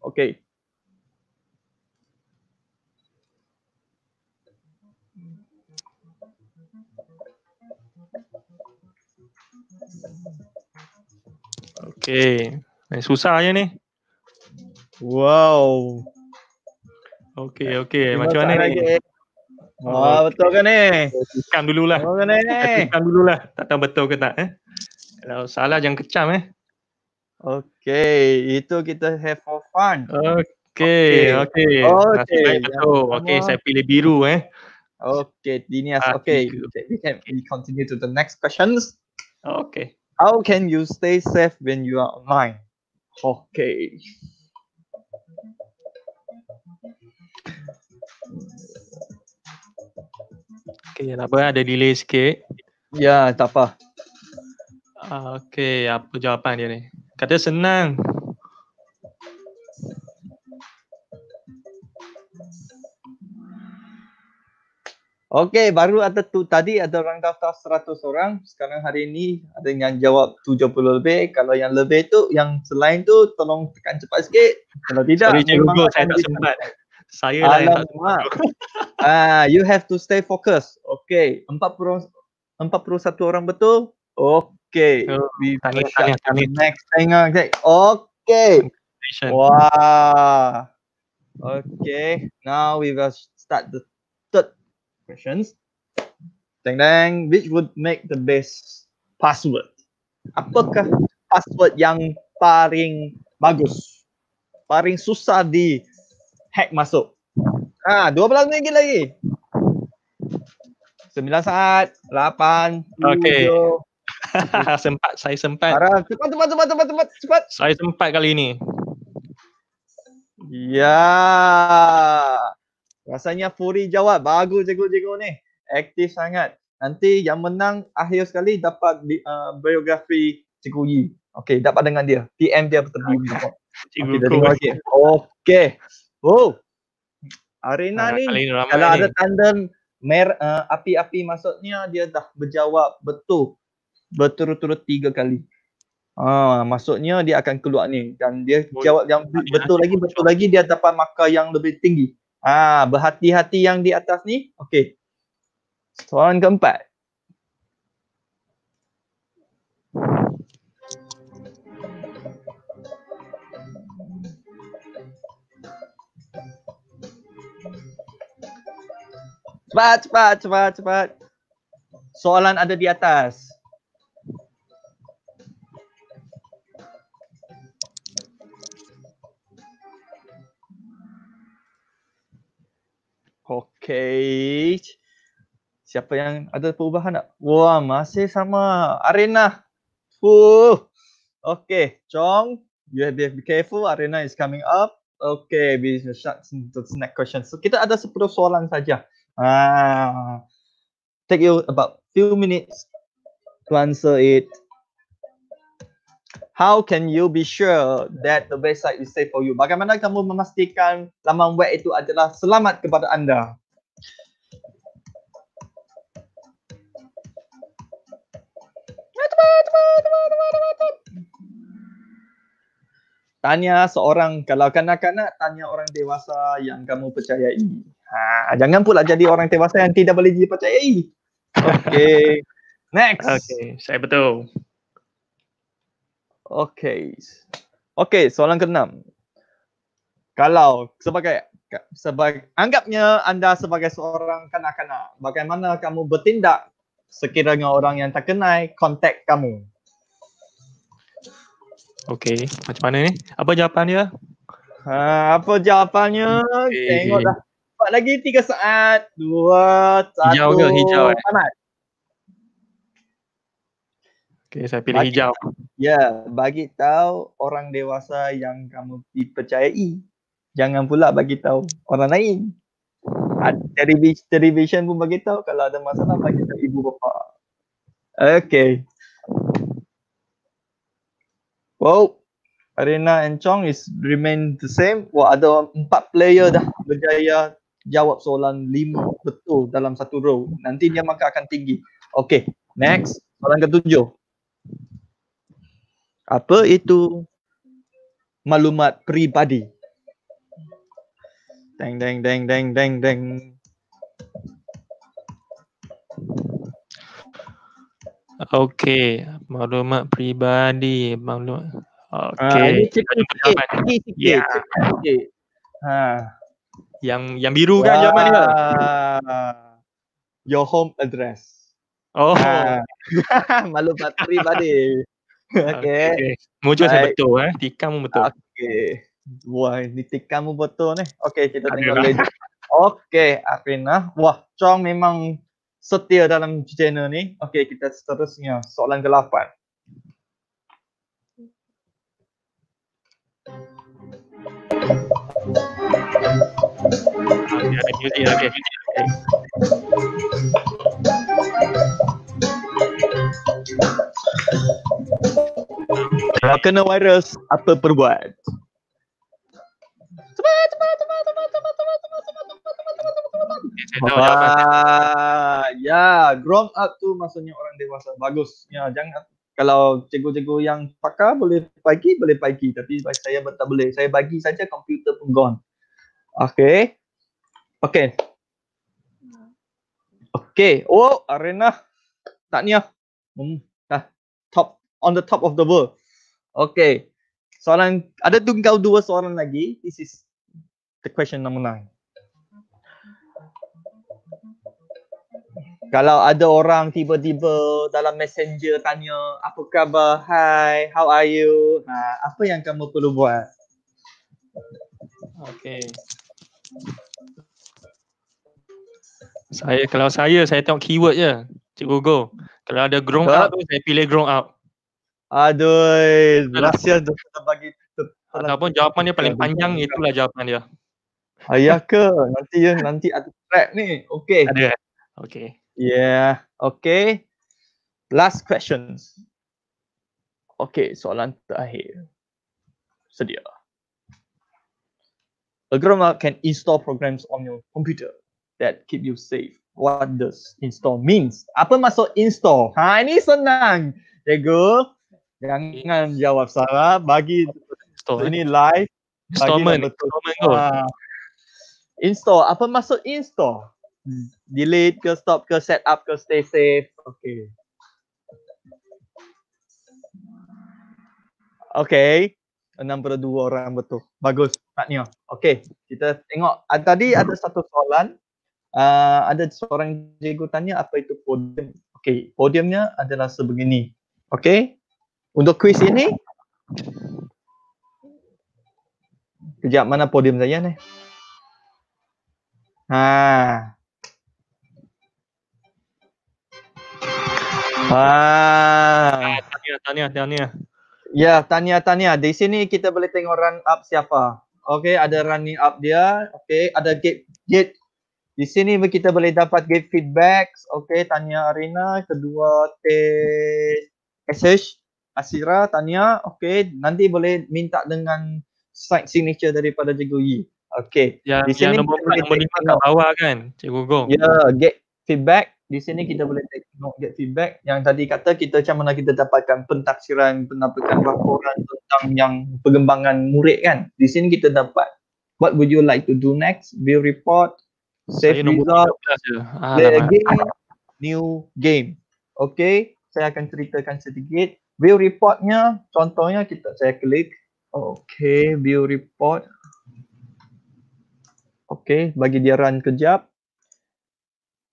Okay. Okay. Main eh, susah aja ni. Wow. Okay, okay. Terima Macam mana ni? Wah, oh, betul ke ni? Kecam dululah. Kecam dululah. Tak tahu betul ke tak. Eh? Kalau salah, jangan kecam eh. Okay. Itu kita have for fun. Okay, okay. Okay. Okay, okay. okay saya pilih biru eh. Okay, Dinias. Okay. Ah, okay. We can continue to the next questions. Okay. How can you stay safe when you are online? Okay. Okay, tak apa, ada delay sikit. Ya, tak apa. Ah, okay, apa jawapan dia ni? Kata senang. Okey, baru ada tu tadi ada orang daftar 100 orang. Sekarang hari ini ada yang jawab 70 lebih. Kalau yang lebih tu, yang selain tu tolong tekan cepat sikit. Kalau tidak, Sorry, Google, saya tak sempat. Saya lah yang tak sempat. ah, you have to stay focused. Okey, 40 41 orang betul. Okey. Oh, tanya, tanya, tanya. Next, tanya. Okey. Okay. Wow. Okey. now we will start the questions. Dang dang, which would make the best password? Apakah password yang paling bagus? Paling susah di hack masuk? Ah, dua belas minit lagi. Sembilan saat, lapan, okay. sempat, saya sempat. Arang, cepat, cepat, cepat, cepat, cepat, cepat. Saya sempat kali ini. Ya. Yeah. Rasanya Furi jawab. Bagus cikgu-cikgu ni. Aktif sangat. Nanti yang menang akhir sekali dapat bi- uh, biografi cikgu Yi. Okey, dapat dengan dia. PM dia bertemu. okay, Kuh. Okey. Okay. Oh. Arena ah, ni, kalau ada tanda mer, uh, api-api maksudnya dia dah berjawab betul. Berturut-turut tiga kali. Ah, maksudnya dia akan keluar ni dan dia oh, jawab yang betul lagi betul lagi dia dapat markah yang lebih tinggi. Ah, ha, berhati-hati yang di atas ni. Okey. Soalan keempat. Cepat, cepat, cepat, cepat. Soalan ada di atas. Okay. Siapa yang ada perubahan tak? Wah, masih sama. Arena. Oh, Okay, Chong. You have to be careful. Arena is coming up. Okay, business sharks the next question. So, kita ada 10 soalan saja. Ah, take you about few minutes to answer it. How can you be sure that the website is safe for you? Bagaimana kamu memastikan laman web itu adalah selamat kepada anda? Tanya seorang, kalau kanak-kanak, tanya orang dewasa yang kamu percayai. Ha, jangan pula jadi orang dewasa yang tidak boleh dipercayai. Okay. Next. Okay, saya betul. Okay. Okay, soalan ke-6. Kalau sebagai sebagai anggapnya anda sebagai seorang kanak-kanak bagaimana kamu bertindak sekiranya orang yang tak kenal kontak kamu okey macam mana ni apa jawapannya ha apa jawapannya okay. tengok dah Empat lagi tiga saat dua satu hijau ke hijau eh? Amat. Okay, saya pilih bagi, hijau. Ya, yeah, bagi tahu orang dewasa yang kamu dipercayai jangan pula bagi tahu orang lain. Derivation, derivation pun bagi tahu kalau ada masalah bagi tahu ibu bapa. Okay. Wow. Arena and Chong is remain the same. Wah, ada empat player dah berjaya jawab soalan lima betul dalam satu row. Nanti dia maka akan tinggi. Okay, next. Soalan ketujuh. Apa itu maklumat peribadi? Deng, deng, deng, deng, deng, deng. Okey, maklumat peribadi, maklumat. Ah, Okey. Uh, ini cek sikit, sikit, sikit, ya. sikit. Ha. Yang yang biru kan uh, jawapan ni? Uh, your home address. Oh. Ha. maklumat peribadi. Okey. Okay. Mujur saya betul eh. Tikam pun betul. Okey. Wah, nitikan mu betul ni. Okey, kita tengok lah. lagi. Okey, Akrina. Wah, Chong memang setia dalam channel ni. Okey, kita seterusnya soalan ke-8. Kalau kena virus, apa perbuat? Tuma, tuma, tuma, tuma, tuma, tuma, tuma, tuma, tuma, tuma, tuma, tuma, tuma, tuma, tuma, tuma, Ya, grown up tu maksudnya orang dewasa. Bagus. Ya, jangan kalau cikgu-cikgu yang pakar boleh pagi, boleh pagi. Tapi saya tak boleh. Saya bagi saja komputer pun gone. Okay. Okay. Okay. Oh, Arena. Tak ni ah. hmm. Dah. Top. On the top of the world. Okay. Soalan. Ada tu kau dua soalan lagi. This is the question number nine. Kalau ada orang tiba-tiba dalam messenger tanya, apa khabar? Hi, how are you? Ha, apa yang kamu perlu buat? Okay. Saya kalau saya saya tengok keyword je. Cikgu go. Kalau ada grown so, up saya pilih grown up. Aduh, rahsia tu bagi ataupun jawapan dia paling panjang itulah jawapan dia. Ayah ke? Nanti ya, nanti ada track ni. Okay. Ada. Okay. Yeah. Okay. Last questions. Okay, soalan terakhir. Sedia. A grandma can install programs on your computer that keep you safe. What does install means? Apa maksud install? Ha, ini senang. Cikgu, jangan jawab salah. Bagi install. ini live. Installment. Bagi Betul. Installment. Ha install apa maksud install delete ke stop ke set up ke stay safe okay okay 62 orang betul bagus maknanya okay kita tengok ah, tadi ada satu soalan ah, ada seorang cikgu tanya apa itu podium okay podiumnya adalah sebegini okay untuk quiz ini Kejap, mana podium saya ni? Ha. Ha. Tania, Tania, Tania. Ya, Tania, Tania. Di sini kita boleh tengok run up siapa. Okey, ada running up dia. Okey, ada gate gate. Di sini kita boleh dapat gate feedback. Okey, Tania Arena, kedua T SH Asira, Tania. Okey, nanti boleh minta dengan side signature daripada Jago Okay. Yang, di sini yang nombor empat, nombor lima kat bawah kan, Cikgu Gong. Ya, yeah, get feedback. Di sini kita boleh tengok get feedback. Yang tadi kata kita macam mana kita dapatkan pentaksiran, pendapatkan laporan tentang yang pengembangan murid kan. Di sini kita dapat what would you like to do next? View report, save result, ah, play ah, a game, new game. Okay, saya akan ceritakan sedikit. View reportnya, contohnya kita saya klik. Okay, view report. Okay, bagi dia run kejap.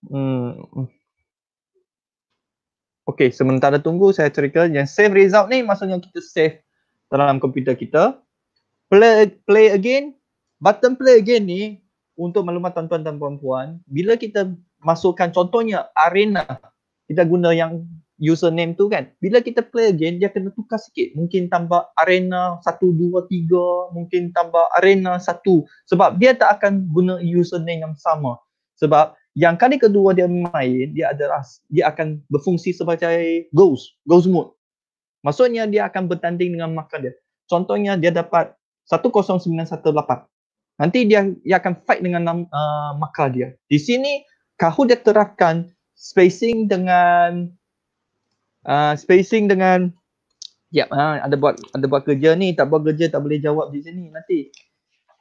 Hmm. Okay, sementara tunggu saya cerita yang save result ni maksudnya kita save dalam komputer kita. Play, play again. Button play again ni untuk maklumat tuan-tuan dan puan-puan, bila kita masukkan contohnya arena, kita guna yang username tu kan bila kita play again dia kena tukar sikit mungkin tambah arena 1 2 3 mungkin tambah arena 1 sebab dia tak akan guna username yang sama sebab yang kali kedua dia main dia adalah dia akan berfungsi sebagai ghost ghost mode maksudnya dia akan bertanding dengan makan dia contohnya dia dapat 10918 nanti dia dia akan fight dengan uh, maka dia di sini kahu dia terapkan spacing dengan Ah, spacing dengan ya, ha, ada buat ada buat kerja ni, tak buat kerja tak boleh jawab di sini nanti.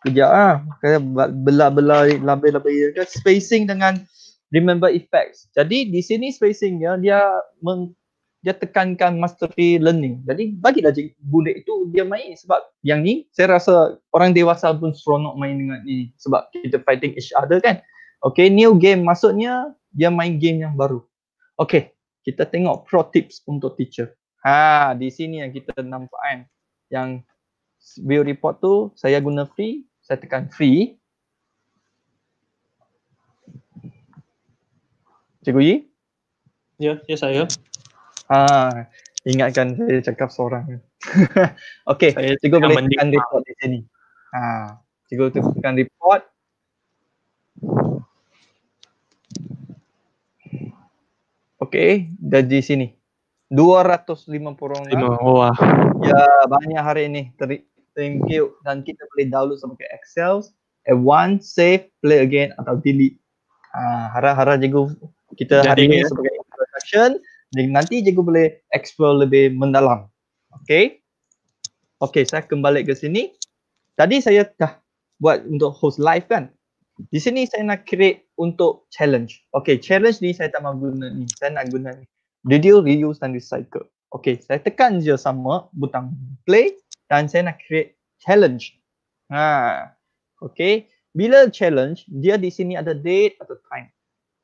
kerja, ah. Ha. Bela-bela lambai-lambai ke spacing dengan remember effects. Jadi di sini spacing ya, dia meng, dia tekankan mastery learning. Jadi bagilah je bullet itu dia main sebab yang ni saya rasa orang dewasa pun seronok main dengan ni sebab kita fighting each other kan. Okay, new game maksudnya dia main game yang baru. Okay, kita tengok pro tips untuk teacher. Ha, di sini yang kita nampak kan. Yang view report tu saya guna free, saya tekan free. Cikgu Yi? Ya, ya saya. Ha, ingatkan saya cakap seorang. Okey, cikgu boleh tekan report di sini. Ha, cikgu tekan report. Okay, gaji sini. 250 orang. Oh, wah. Ya, banyak hari ini. Thank you. Dan kita boleh download sama ke Excel. At one save, play again atau delete. Ah, harap-harap uh, jago kita Jadi, hari ini ya. sebagai introduction. Dan nanti jago boleh explore lebih mendalam. Okay. Okay, saya kembali ke sini. Tadi saya dah buat untuk host live kan. Di sini saya nak create untuk challenge. Okay, challenge ni saya tak mahu guna ni. Saya nak guna ni. Reduce, reuse dan recycle. Okay, saya tekan je sama butang play dan saya nak create challenge. Ha. Okay, bila challenge, dia di sini ada date atau time.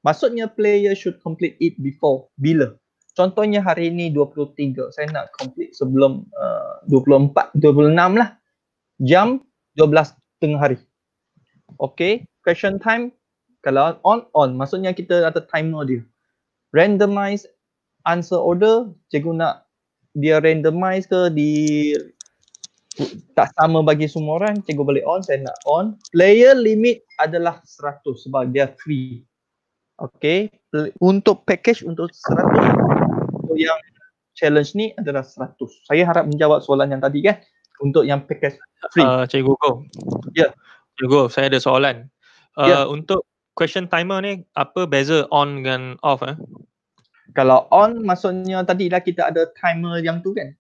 Maksudnya player should complete it before. Bila? Contohnya hari ini 23. Saya nak complete sebelum uh, 24, 26 lah. Jam 12 tengah hari. Okay, question time kalau on on maksudnya kita ada timer dia randomize answer order cikgu nak dia randomize ke di tak sama bagi semua orang cikgu boleh on saya nak on player limit adalah 100 sebab dia free Okay. untuk package untuk 100 untuk yang challenge ni adalah 100 saya harap menjawab soalan yang tadi kan untuk yang package free uh, cikgu go ya yeah. cikgu saya ada soalan uh, yeah. untuk question timer ni apa beza on dengan off eh? Kalau on maksudnya tadi lah kita ada timer yang tu kan?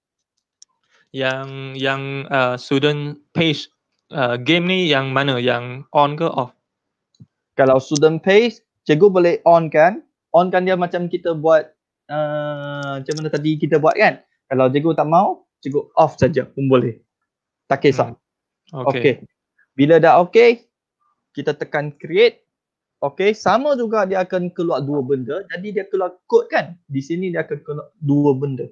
Yang yang uh, student pace uh, game ni yang mana? Yang on ke off? Kalau student pace, cikgu boleh on kan? On kan dia macam kita buat uh, macam mana tadi kita buat kan? Kalau cikgu tak mau, cikgu off saja pun boleh. Tak kisah. Hmm. Okay. okay. Bila dah okay, kita tekan create. Okey, sama juga dia akan keluar dua benda. Jadi dia keluar kod kan? Di sini dia akan keluar dua benda.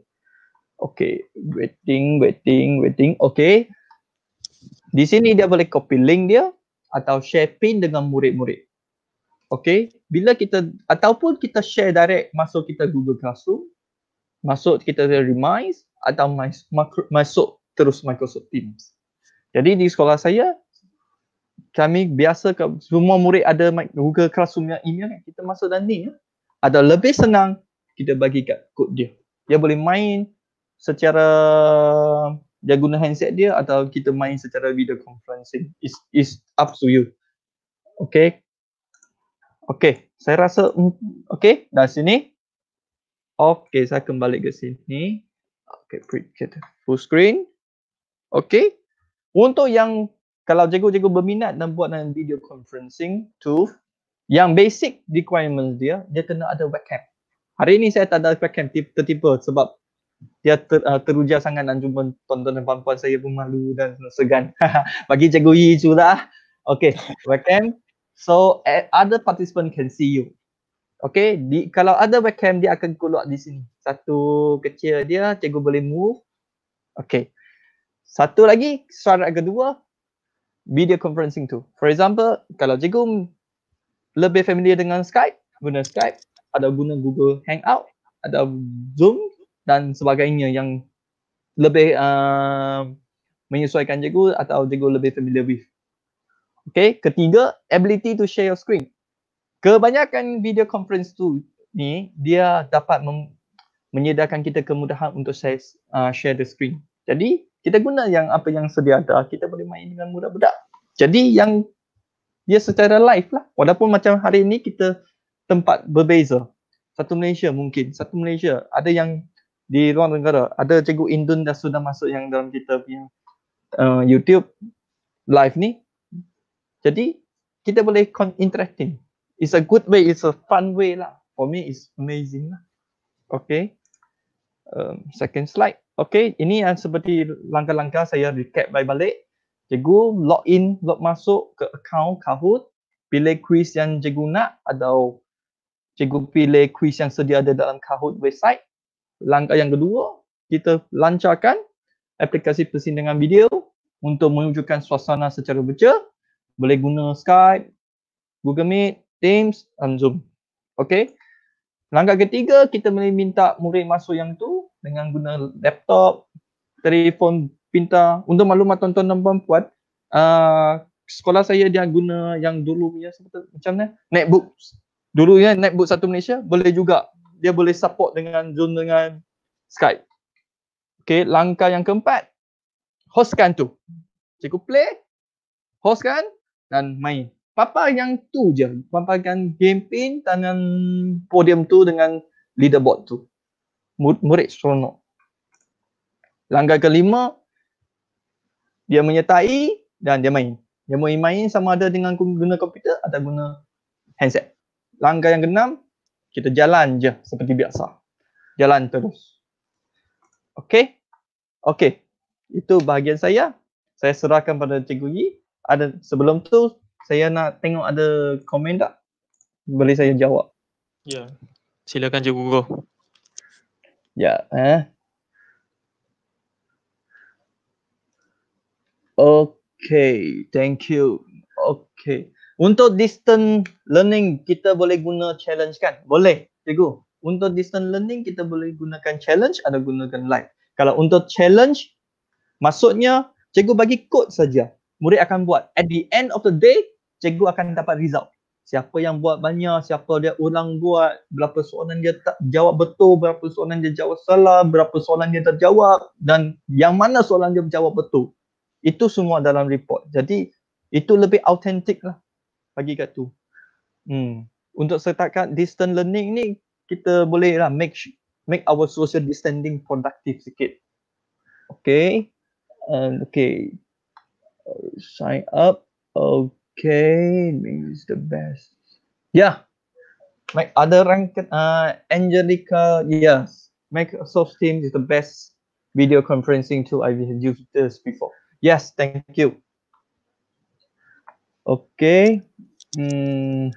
Okey, waiting, waiting, waiting. Okey, Di sini dia boleh copy link dia atau share pin dengan murid-murid. Okey, bila kita ataupun kita share direct masuk kita Google Classroom, masuk kita remind atau masuk terus Microsoft Teams. Jadi di sekolah saya, kami biasa ke, semua murid ada Google Classroom yang email kan kita masuk dalam ni ya. ada lebih senang kita bagi kat kod dia dia boleh main secara dia guna handset dia atau kita main secara video conferencing is is up to you okay okay saya rasa okay dah sini okay saya kembali ke sini okay full screen okay untuk yang kalau cikgu-cikgu berminat dan buat dalam video conferencing tu yang basic requirements dia dia kena ada webcam hari ini saya tak ada webcam tiba-tiba sebab dia ter, uh, teruja sangat dan jumpa tonton dan puan-puan saya pun malu dan segan bagi cikgu Yi e tu lah okay webcam so eh, other participant can see you okay di, kalau ada webcam dia akan keluar di sini satu kecil dia cikgu boleh move okay satu lagi syarat kedua video conferencing tu. For example, kalau cikgu lebih familiar dengan Skype, guna Skype, ada guna Google Hangout, ada Zoom dan sebagainya yang lebih uh, menyesuaikan cikgu atau cikgu lebih familiar with. Okay, ketiga, ability to share your screen. Kebanyakan video conference tu ni, dia dapat menyediakan kita kemudahan untuk share, uh, share the screen. Jadi, kita guna yang apa yang sedia ada kita boleh main dengan budak-budak jadi yang dia secara live lah walaupun macam hari ini kita tempat berbeza satu Malaysia mungkin satu Malaysia ada yang di luar negara ada cikgu Indun dah sudah masuk yang dalam kita punya uh, YouTube live ni jadi kita boleh con- interacting it's a good way it's a fun way lah for me it's amazing lah okay Um, second slide. Okey, ini yang seperti langkah-langkah saya recap balik-balik. Cikgu log in, log masuk ke account Kahoot. Pilih quiz yang cikgu nak atau cikgu pilih quiz yang sedia ada dalam Kahoot website. Langkah yang kedua, kita lancarkan aplikasi persidangan video untuk menunjukkan suasana secara virtual. Boleh guna Skype, Google Meet, Teams dan Zoom. Okey, Langkah ketiga, kita boleh minta murid masuk yang tu dengan guna laptop, telefon pintar. Untuk maklumat tuan-tuan dan puan uh, sekolah saya dia guna yang dulu punya macam ni, netbook. Dulu ya, netbook satu Malaysia boleh juga. Dia boleh support dengan Zoom dengan Skype. Okay, langkah yang keempat, hostkan tu. Cikgu play, hostkan dan main. Papa yang tu je memaparkan kempen tangan podium tu dengan leaderboard tu. Murid seronok. Langkah kelima, dia menyertai dan dia main. Dia mau main sama ada dengan guna komputer atau guna handset. Langkah yang keenam, kita jalan je seperti biasa. Jalan terus. Okay? Okay. Itu bahagian saya. Saya serahkan pada Cikgu Yi. Ada, sebelum tu, saya nak tengok ada komen tak? Boleh saya jawab? Ya. Yeah. Silakan Cikgu Go. Ya. Eh? Okay. Thank you. Okay. Untuk distant learning, kita boleh guna challenge kan? Boleh, Cikgu. Untuk distant learning, kita boleh gunakan challenge atau gunakan live. Kalau untuk challenge, maksudnya Cikgu bagi kod saja. Murid akan buat. At the end of the day, cikgu akan dapat result. Siapa yang buat banyak, siapa dia ulang buat, berapa soalan dia tak jawab betul, berapa soalan dia jawab salah, berapa soalan dia tak jawab dan yang mana soalan dia jawab betul. Itu semua dalam report. Jadi itu lebih autentik lah bagi kat tu. Hmm. Untuk setakat distance learning ni, kita boleh lah make make our social distancing productive sikit. Okay. And okay. Sign up. Okay. Kane means the best. Yeah. Like other ranked uh Angelica, yes. Microsoft Teams is the best video conferencing tool I've used this before. Yes, thank you. Okay. Hmm.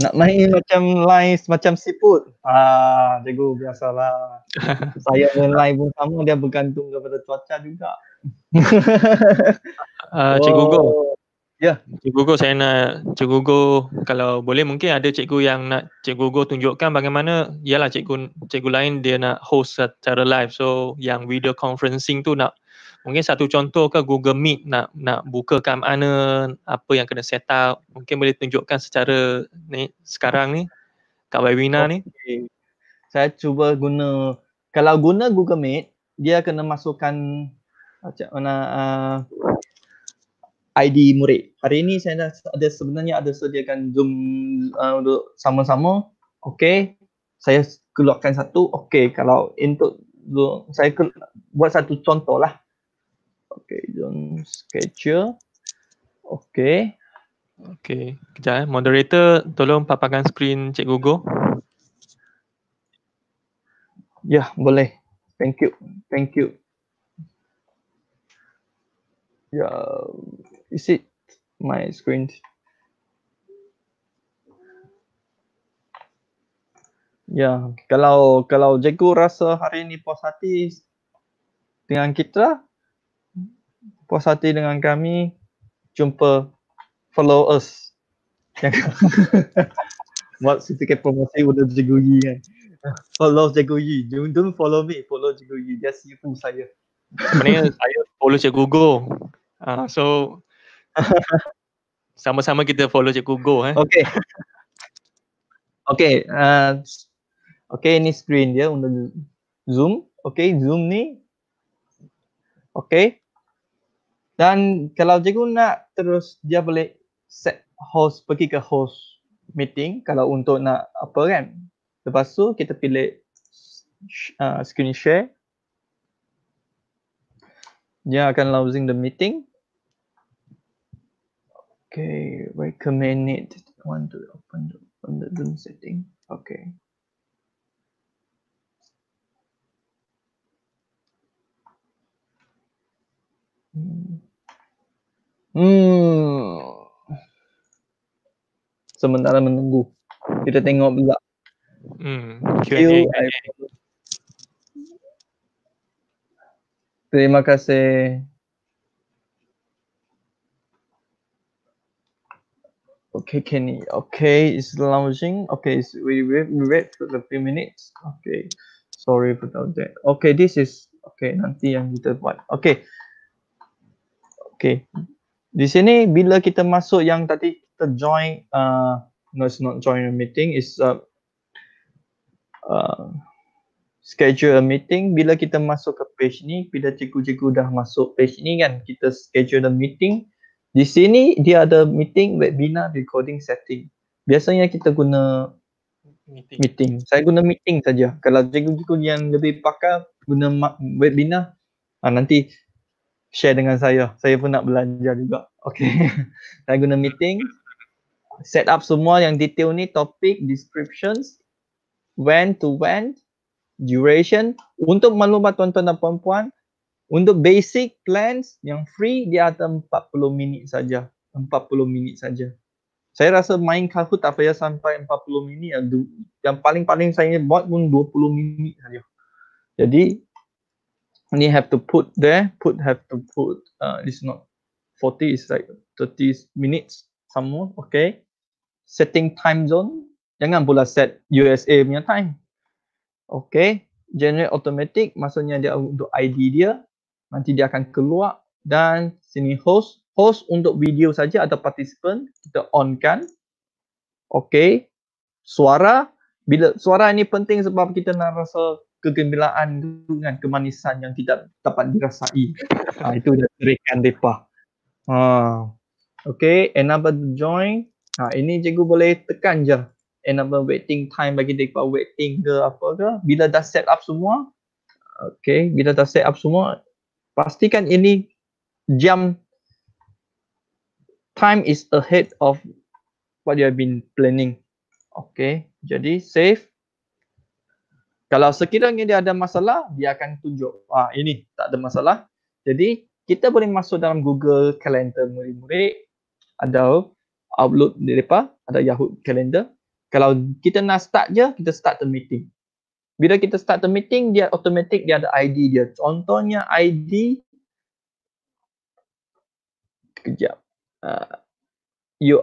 Nak main macam line macam siput. Ah, cikgu biasalah. Saya dengan line pun sama dia bergantung kepada cuaca juga. Ah, uh, cikgu oh. go. Ya. Yeah. Cikgu Go saya nak Cikgu Go kalau boleh mungkin ada cikgu yang nak Cikgu Go tunjukkan bagaimana ialah cikgu cikgu lain dia nak host secara live. So yang video conferencing tu nak mungkin satu contoh ke Google Meet nak nak buka ke mana apa yang kena set up mungkin boleh tunjukkan secara ni sekarang ni kat webinar okay. ni. Saya cuba guna kalau guna Google Meet dia kena masukkan macam mana uh, ID murid. Hari ini saya dah ada sebenarnya ada sediakan Zoom uh, untuk sama-sama. Okey. Saya keluarkan satu. Okey, kalau untuk saya buat satu contoh lah. Okey, Zoom schedule. Okey. Okey, kejap eh. Moderator tolong paparkan screen Cik Google. Ya, yeah, boleh. Thank you. Thank you. Ya. Yeah is it my screen? Ya, kalau kalau Jago rasa hari ini puas hati dengan kita, puas hati dengan kami, jumpa follow us. Buat sedikit promosi untuk Jago Yi kan. Follow Jago Yi. Don't, don't follow me. Follow Jago Yi. Just you saya. Mana, saya follow Jago Go. Uh, so Sama-sama kita follow Cikgu Go eh. Okay. Okay. Uh, okay, ini screen dia untuk Zoom. Okay, Zoom ni. Okay. Dan kalau Cikgu nak terus, dia boleh set host, pergi ke host meeting kalau untuk nak apa kan. Lepas tu kita pilih uh, screen share. Dia akan launching the meeting. Okay, recommend it. Want to open the on the Zoom setting? Okay. Hmm. Sementara menunggu, kita tengok pula. Hmm. Terima kasih. Okay, Kenny. Okay, it's launching. Okay, it's, we, wait, we wait for a few minutes. Okay, sorry for that. Okay, this is okay. Nanti yang kita buat. Okay, okay. Di sini bila kita masuk yang tadi kita join, uh, no, it's not join a meeting. It's uh, uh, schedule a meeting. Bila kita masuk ke page ni, bila cikgu-cikgu dah masuk page ni kan, kita schedule the meeting. Di sini dia ada meeting webinar recording setting. Biasanya kita guna meeting. meeting. Saya guna meeting saja. Kalau cikgu-cikgu yang lebih pakar guna webinar, ah, nanti share dengan saya. Saya pun nak belajar juga. Okay. saya guna meeting. Set up semua yang detail ni, topik, descriptions, when to when, duration. Untuk maklumat tuan-tuan dan puan-puan, untuk basic plans yang free dia ada 40 minit saja. 40 minit saja. Saya rasa main Kahoot tak payah sampai 40 minit yang paling-paling saya buat pun 20 minit saja. Jadi ni have to put there, put have to put uh, it's not 40 is like 30 minutes some more, okay. Setting time zone, jangan pula set USA punya time. Okay, generate automatic, maksudnya dia untuk ID dia, nanti dia akan keluar dan sini host host untuk video saja atau participant kita on kan okey suara bila suara ini penting sebab kita nak rasa kegembiraan dengan kemanisan yang tidak dapat dirasai ha, itu dah terikan depa ha okey enable to join ha ini cikgu boleh tekan je enable waiting time bagi depa waiting ke apa ke bila dah set up semua Okay, bila dah set up semua, pastikan ini jam time is ahead of what you have been planning. Okay, jadi save. Kalau sekiranya dia ada masalah, dia akan tunjuk. Ah, ini tak ada masalah. Jadi kita boleh masuk dalam Google Calendar murid-murid Ada upload di depan ada Yahoo Calendar. Kalau kita nak start je, kita start the meeting bila kita start the meeting dia automatic dia ada ID dia contohnya ID kejap uh, you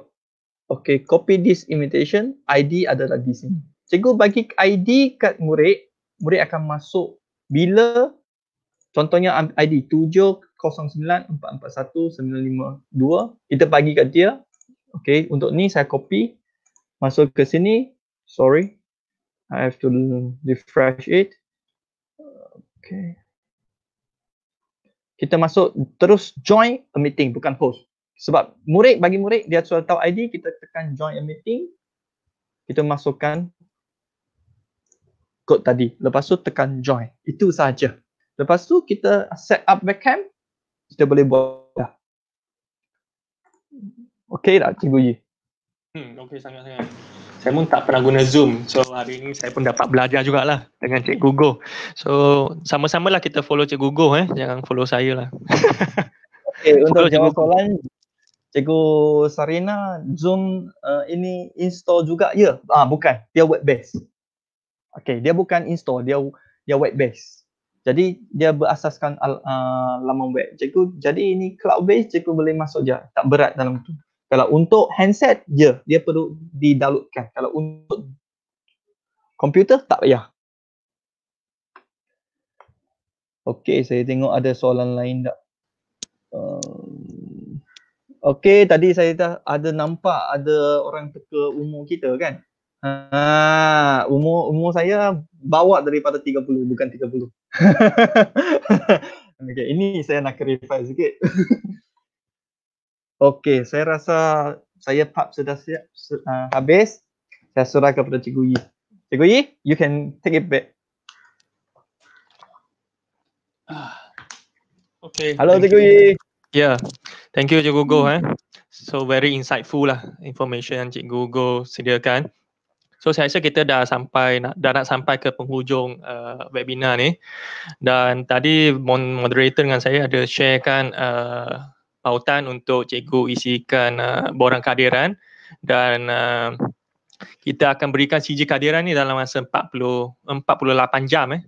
okay copy this invitation ID adalah di sini cikgu bagi ID kat murid murid akan masuk bila contohnya ID 709441952 kita bagi kat dia okay untuk ni saya copy masuk ke sini sorry I have to refresh it. Okay. Kita masuk terus join a meeting bukan host. Sebab murid bagi murid dia sudah tahu ID kita tekan join a meeting. Kita masukkan kod tadi. Lepas tu tekan join. Itu sahaja. Lepas tu kita set up webcam. Kita boleh buat dah. Okay tak Cikgu Yi? Hmm, okay sangat-sangat saya pun tak pernah guna Zoom. So hari ini saya pun dapat belajar jugalah dengan Cik Gugo. So sama sama lah kita follow Cik Gugo eh. Jangan follow saya lah. okay, untuk follow jawab Cik soalan Sarina, Zoom uh, ini install juga ya? Yeah. Ah bukan, dia web base. Okay, dia bukan install, dia dia web base. Jadi dia berasaskan uh, laman web. Cikgu, jadi ini cloud base cikgu boleh masuk je. Tak berat dalam tu. Kalau untuk handset, ya, yeah, dia perlu didalutkan. Kalau untuk komputer, tak payah. Okey, saya tengok ada soalan lain tak? Um, Okey, tadi saya dah ada nampak ada orang teka umur kita kan? Ah, umur umur saya bawa daripada 30 bukan 30. Okey, ini saya nak clarify sikit. Okey, saya rasa saya pub sudah siap uh, habis. Saya surah kepada Cikgu Yi. Cikgu Yi, you can take it back. Ah, okay. Hello, Cikgu Yi. Yeah, thank you Cikgu Go. Hmm. Eh. So very insightful lah information yang Cikgu Go sediakan. So saya rasa kita dah sampai nak dah nak sampai ke penghujung uh, webinar ni. Dan tadi moderator dengan saya ada sharekan. uh, pautan untuk cikgu isikan uh, borang kaderan dan uh, kita akan berikan CJ kaderan ni dalam masa 40 48 jam eh.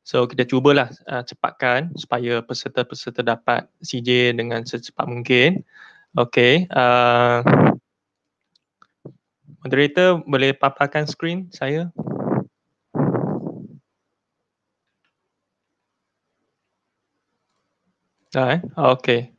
So kita cubalah uh, cepatkan supaya peserta-peserta dapat CJ dengan secepat mungkin. Okay. Uh, moderator boleh paparkan skrin saya? Dah eh? Okay.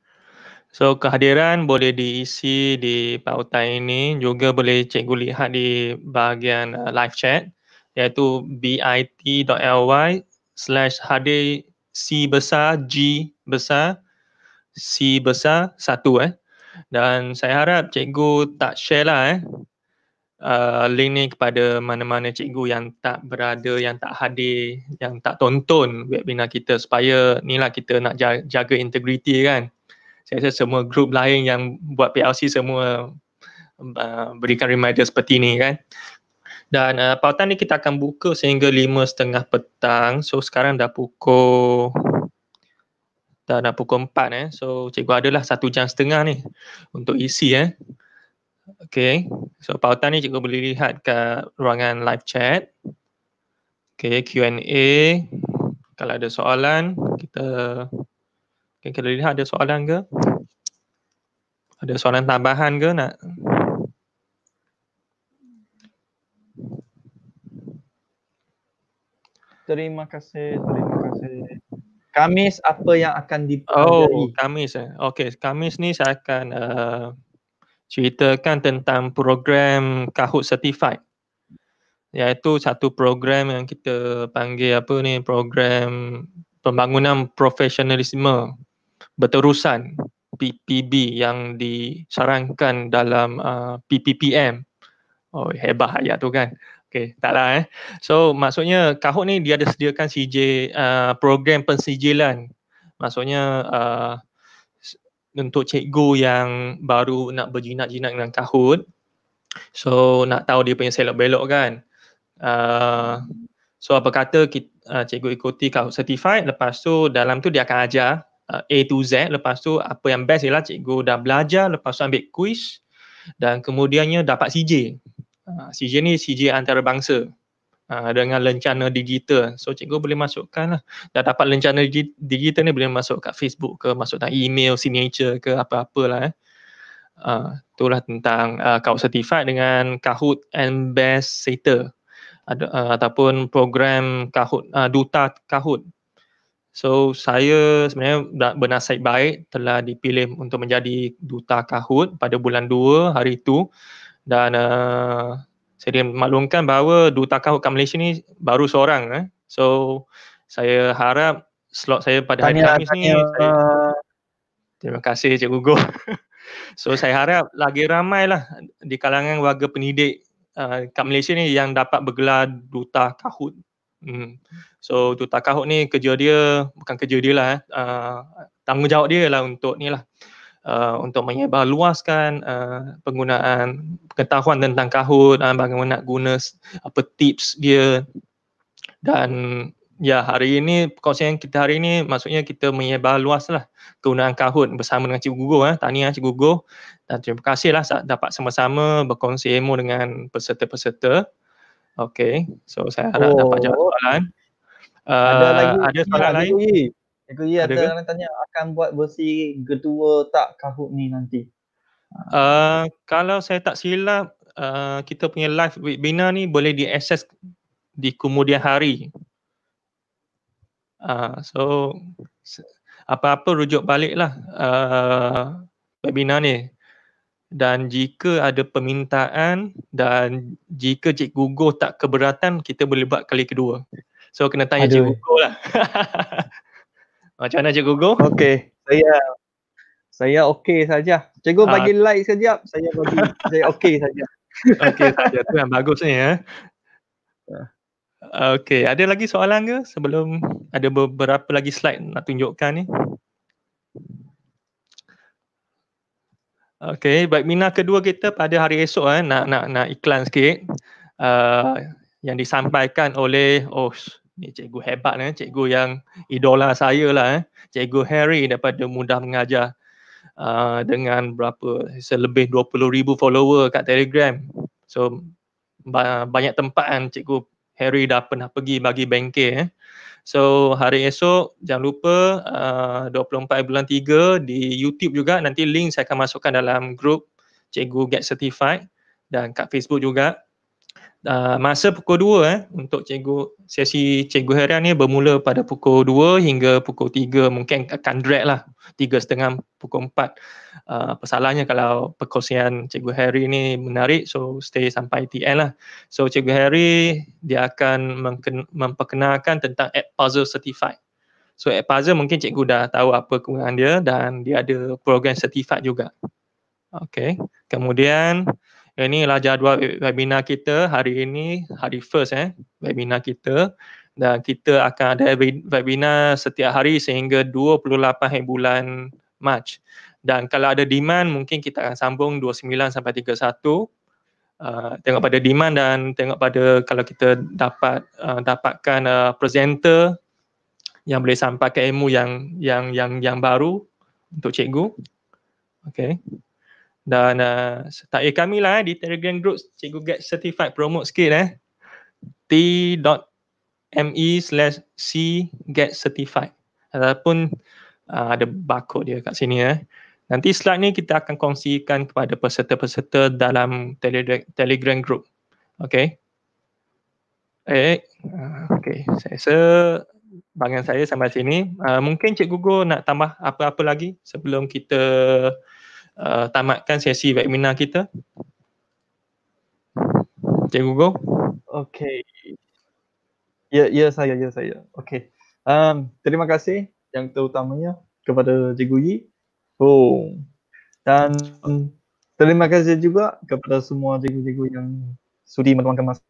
So kehadiran boleh diisi di pautan ini juga boleh cikgu lihat di bahagian uh, live chat iaitu bit.ly slash hadir C besar, G besar, C besar, satu eh. Dan saya harap cikgu tak share lah eh. Uh, link ni kepada mana-mana cikgu yang tak berada, yang tak hadir, yang tak tonton webinar kita supaya ni lah kita nak jaga integriti kan saya rasa semua grup lain yang buat PLC semua uh, berikan reminder seperti ini kan. Dan uh, pautan ni kita akan buka sehingga lima setengah petang. So sekarang dah pukul dah, dah pukul empat eh. So cikgu adalah satu jam setengah ni untuk isi eh. Okay. So pautan ni cikgu boleh lihat ke ruangan live chat. Okay Q&A. Kalau ada soalan kita Okay, kalau lihat ada soalan ke? Ada soalan tambahan ke nak? Terima kasih, terima kasih. Kamis apa yang akan dipelajari? Oh, Kamis. Eh. Okey, Kamis ni saya akan uh, ceritakan tentang program Kahoot Certified. Iaitu satu program yang kita panggil apa ni, program pembangunan profesionalisme berterusan PPB yang disarankan dalam uh, PPPM. Oh hebat ayat tu kan. Okay, taklah eh. So maksudnya Kahoot ni dia ada sediakan CJ uh, program pensijilan. Maksudnya uh, untuk cikgu yang baru nak berjinak-jinak dengan Kahoot. So nak tahu dia punya selok belok kan. Uh, so apa kata kita, uh, cikgu ikuti Kahoot Certified lepas tu dalam tu dia akan ajar uh, A to Z lepas tu apa yang best ialah cikgu dah belajar lepas tu ambil quiz dan kemudiannya dapat CJ. Uh, ha, CJ ni CJ antarabangsa uh, dengan lencana digital. So cikgu boleh masukkan lah. Dah dapat lencana digital ni boleh masuk kat Facebook ke masuk dalam email, signature ke apa-apalah eh. Uh, itulah tentang uh, Kaut Certified dengan Kahoot Ambassador uh, ataupun program Kahoot, uh, Duta Kahoot So saya sebenarnya dah bernasib baik telah dipilih untuk menjadi duta Kahoot pada bulan 2 hari itu dan uh, saya maklumkan bahawa duta Kahoot kat Malaysia ni baru seorang eh. So saya harap slot saya pada hari lah, Khamis ni saya, eh. Terima kasih Cikgu Go. so saya harap lagi ramailah di kalangan warga pendidik uh, kat Malaysia ni yang dapat bergelar duta Kahoot Hmm. So tu takahuk ni kerja dia bukan kerja dia lah eh. Uh, tanggungjawab dia lah untuk ni lah. Uh, untuk menyebar luaskan uh, ah, penggunaan pengetahuan tentang kahut uh, bagaimana nak guna apa tips dia dan ya hari ini yang kita hari ini maksudnya kita menyebar luas lah kegunaan kahut bersama dengan Cikgu Gugur eh. tahniah Cikgu Gugur dan terima kasih lah dapat sama-sama berkongsi ilmu dengan peserta-peserta Okay, so saya harap oh. dapat jawab soalan. Uh, ada lagi ada soalan lain? Cikgu Yi ada orang tanya akan buat versi ketua tak kahut ni nanti? Uh, kalau saya tak silap, uh, kita punya live webinar ni boleh diakses di kemudian hari. Uh, so apa-apa rujuk baliklah uh, webinar ni dan jika ada permintaan dan jika Cikgu Goh tak keberatan kita boleh buat kali kedua. So kena tanya Aduh. Cikgu Goh lah. Macam mana Cikgu Goh? Okey. Saya saya okey saja. Cikgu ha. bagi like sekejap. Saya bagi saya okey saja. Okey saja. Tu yang bagus ni ya. Ah. Okey, ada lagi soalan ke sebelum ada beberapa lagi slide nak tunjukkan ni? Okay, baik mina kedua kita pada hari esok eh, nak nak nak iklan sikit uh, yang disampaikan oleh oh ni cikgu hebat eh, cikgu yang idola saya lah eh, cikgu Harry daripada mudah mengajar uh, dengan berapa selebih 20,000 follower kat Telegram. So ba- banyak tempat kan cikgu Harry dah pernah pergi bagi bengkel eh. So hari esok jangan lupa uh, 24 bulan 3 di YouTube juga nanti link saya akan masukkan dalam grup Cikgu Get Certified dan kat Facebook juga. Ah, masa pukul 2 eh untuk cikgu sesi cikgu harian ni bermula pada pukul 2 hingga pukul 3 mungkin akan drag lah 3.30 pukul 4 uh, ah, pasalannya kalau perkongsian cikgu Harry ni menarik so stay sampai the end lah so cikgu Harry dia akan memperkenalkan tentang app puzzle certified so app puzzle mungkin cikgu dah tahu apa kegunaan dia dan dia ada program certified juga okay kemudian inilah eh, jadual webinar kita hari ini hari first eh webinar kita dan kita akan ada webinar setiap hari sehingga 28 bulan Mac dan kalau ada demand mungkin kita akan sambung 29 sampai 31 Uh, ah, tengok pada demand dan tengok pada kalau kita dapat uh, dapatkan uh, presenter yang boleh sampaikan ilmu yang yang yang yang baru untuk cikgu okey dan uh, tak payah eh, kami lah eh, di Telegram group cikgu get certified promote sikit eh t.me slash c get certified ataupun uh, ada barcode dia kat sini eh nanti slide ni kita akan kongsikan kepada peserta-peserta dalam Telegram Telegram group okay eh uh, ah, okey saya rasa bagian saya sampai sini uh, mungkin cikgu go nak tambah apa-apa lagi sebelum kita uh, tamatkan sesi webinar kita. Cikgu go. Okay. Ya, yeah, ya yeah, saya, ya yeah, saya. Okay. Um, terima kasih yang terutamanya kepada Cikgu Yi. Boom. Dan um, terima kasih juga kepada semua cikgu-cikgu yang sudi meluangkan masa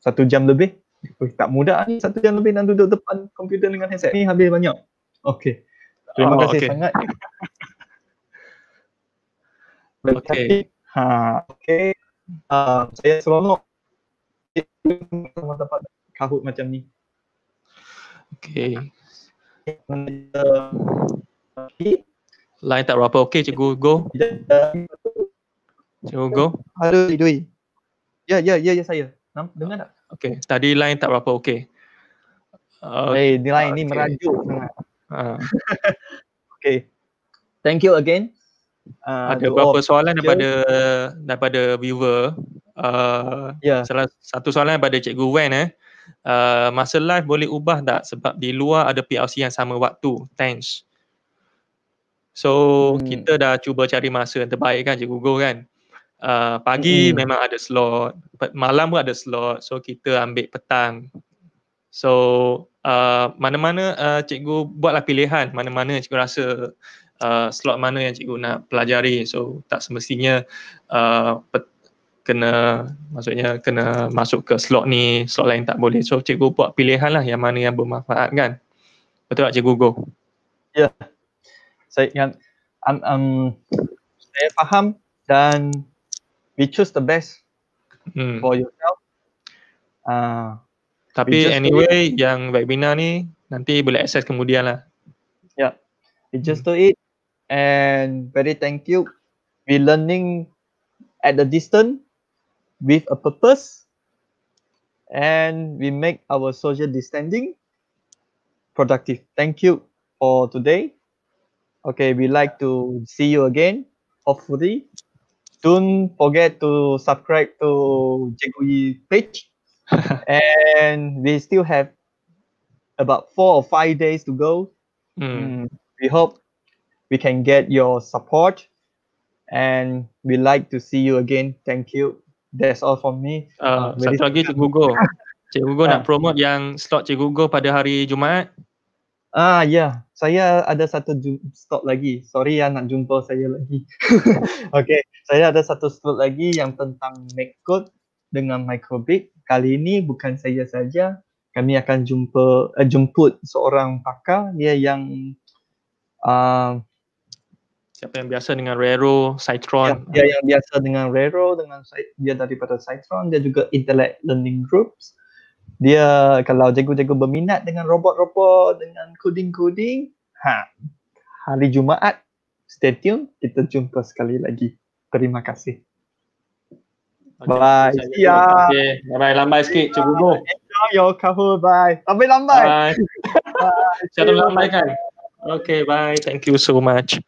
satu jam lebih. Uy, tak mudah ni satu jam lebih nak duduk depan komputer dengan headset Ini habis banyak. Okay. Terima oh, kasih okay. sangat. Okay. Okay. Ha, okay. Uh, saya seronok dapat kahut macam ni. Okay. Okay. Line tak berapa. okey, cikgu. Go. Cikgu, go. Halo, Lidui. Ya, ya, ya, ya, saya. Dengar tak? Okay. Tadi lain tak berapa. Okay. Uh, hey, eh, line okay. merajuk sangat. Uh. okay. Thank you again uh, ada beberapa soalan picture. daripada daripada viewer uh, ah, yeah. salah satu soalan daripada cikgu Wen eh Uh, masa live boleh ubah tak sebab di luar ada PLC yang sama waktu thanks so hmm. kita dah cuba cari masa yang terbaik kan cikgu go kan uh, pagi hmm. memang ada slot malam pun ada slot so kita ambil petang so uh, mana-mana uh, cikgu buatlah pilihan mana-mana cikgu rasa uh, slot mana yang cikgu nak pelajari so tak semestinya uh, kena maksudnya kena masuk ke slot ni slot lain tak boleh so cikgu buat pilihan lah yang mana yang bermanfaat kan betul tak cikgu go ya yeah. saya yang um, um, saya faham dan we choose the best hmm. for yourself uh, tapi anyway yang webinar ni nanti boleh access kemudian lah. Yeah, we just do it and very thank you. We're learning at the distance with a purpose and we make our social distancing productive. Thank you for today. Okay, we like to see you again, hopefully. Don't forget to subscribe to Jegui page. and we still have about four or five days to go. Mm, we hope we can get your support and we like to see you again thank you that's all from me uh, uh, satu lagi cik google cik google uh, nak ah. promote yang slot cik google pada hari jumaat ah uh, ya yeah. saya ada satu slot lagi sorry ya nak jumpa saya lagi okay saya ada satu slot lagi yang tentang make code dengan microbit kali ini bukan saya saja kami akan jumpa uh, jemput seorang pakar dia yang uh, siapa yang biasa dengan Rero, Citron. Ya, dia yang biasa dengan Rero, dengan dia daripada Citron, dia juga Intellect Learning Groups. Dia kalau jago-jago berminat dengan robot-robot, dengan coding-coding, ha, hari Jumaat, stay tune, kita jumpa sekali lagi. Terima kasih. Okay, bye. Okay. Ya. Bye, bye. Lambai sikit. Cuba go. Enjoy your cover. Bye. Sampai lambai. Bye. bye. Saya lambai kan. Okay, bye. Thank you so much.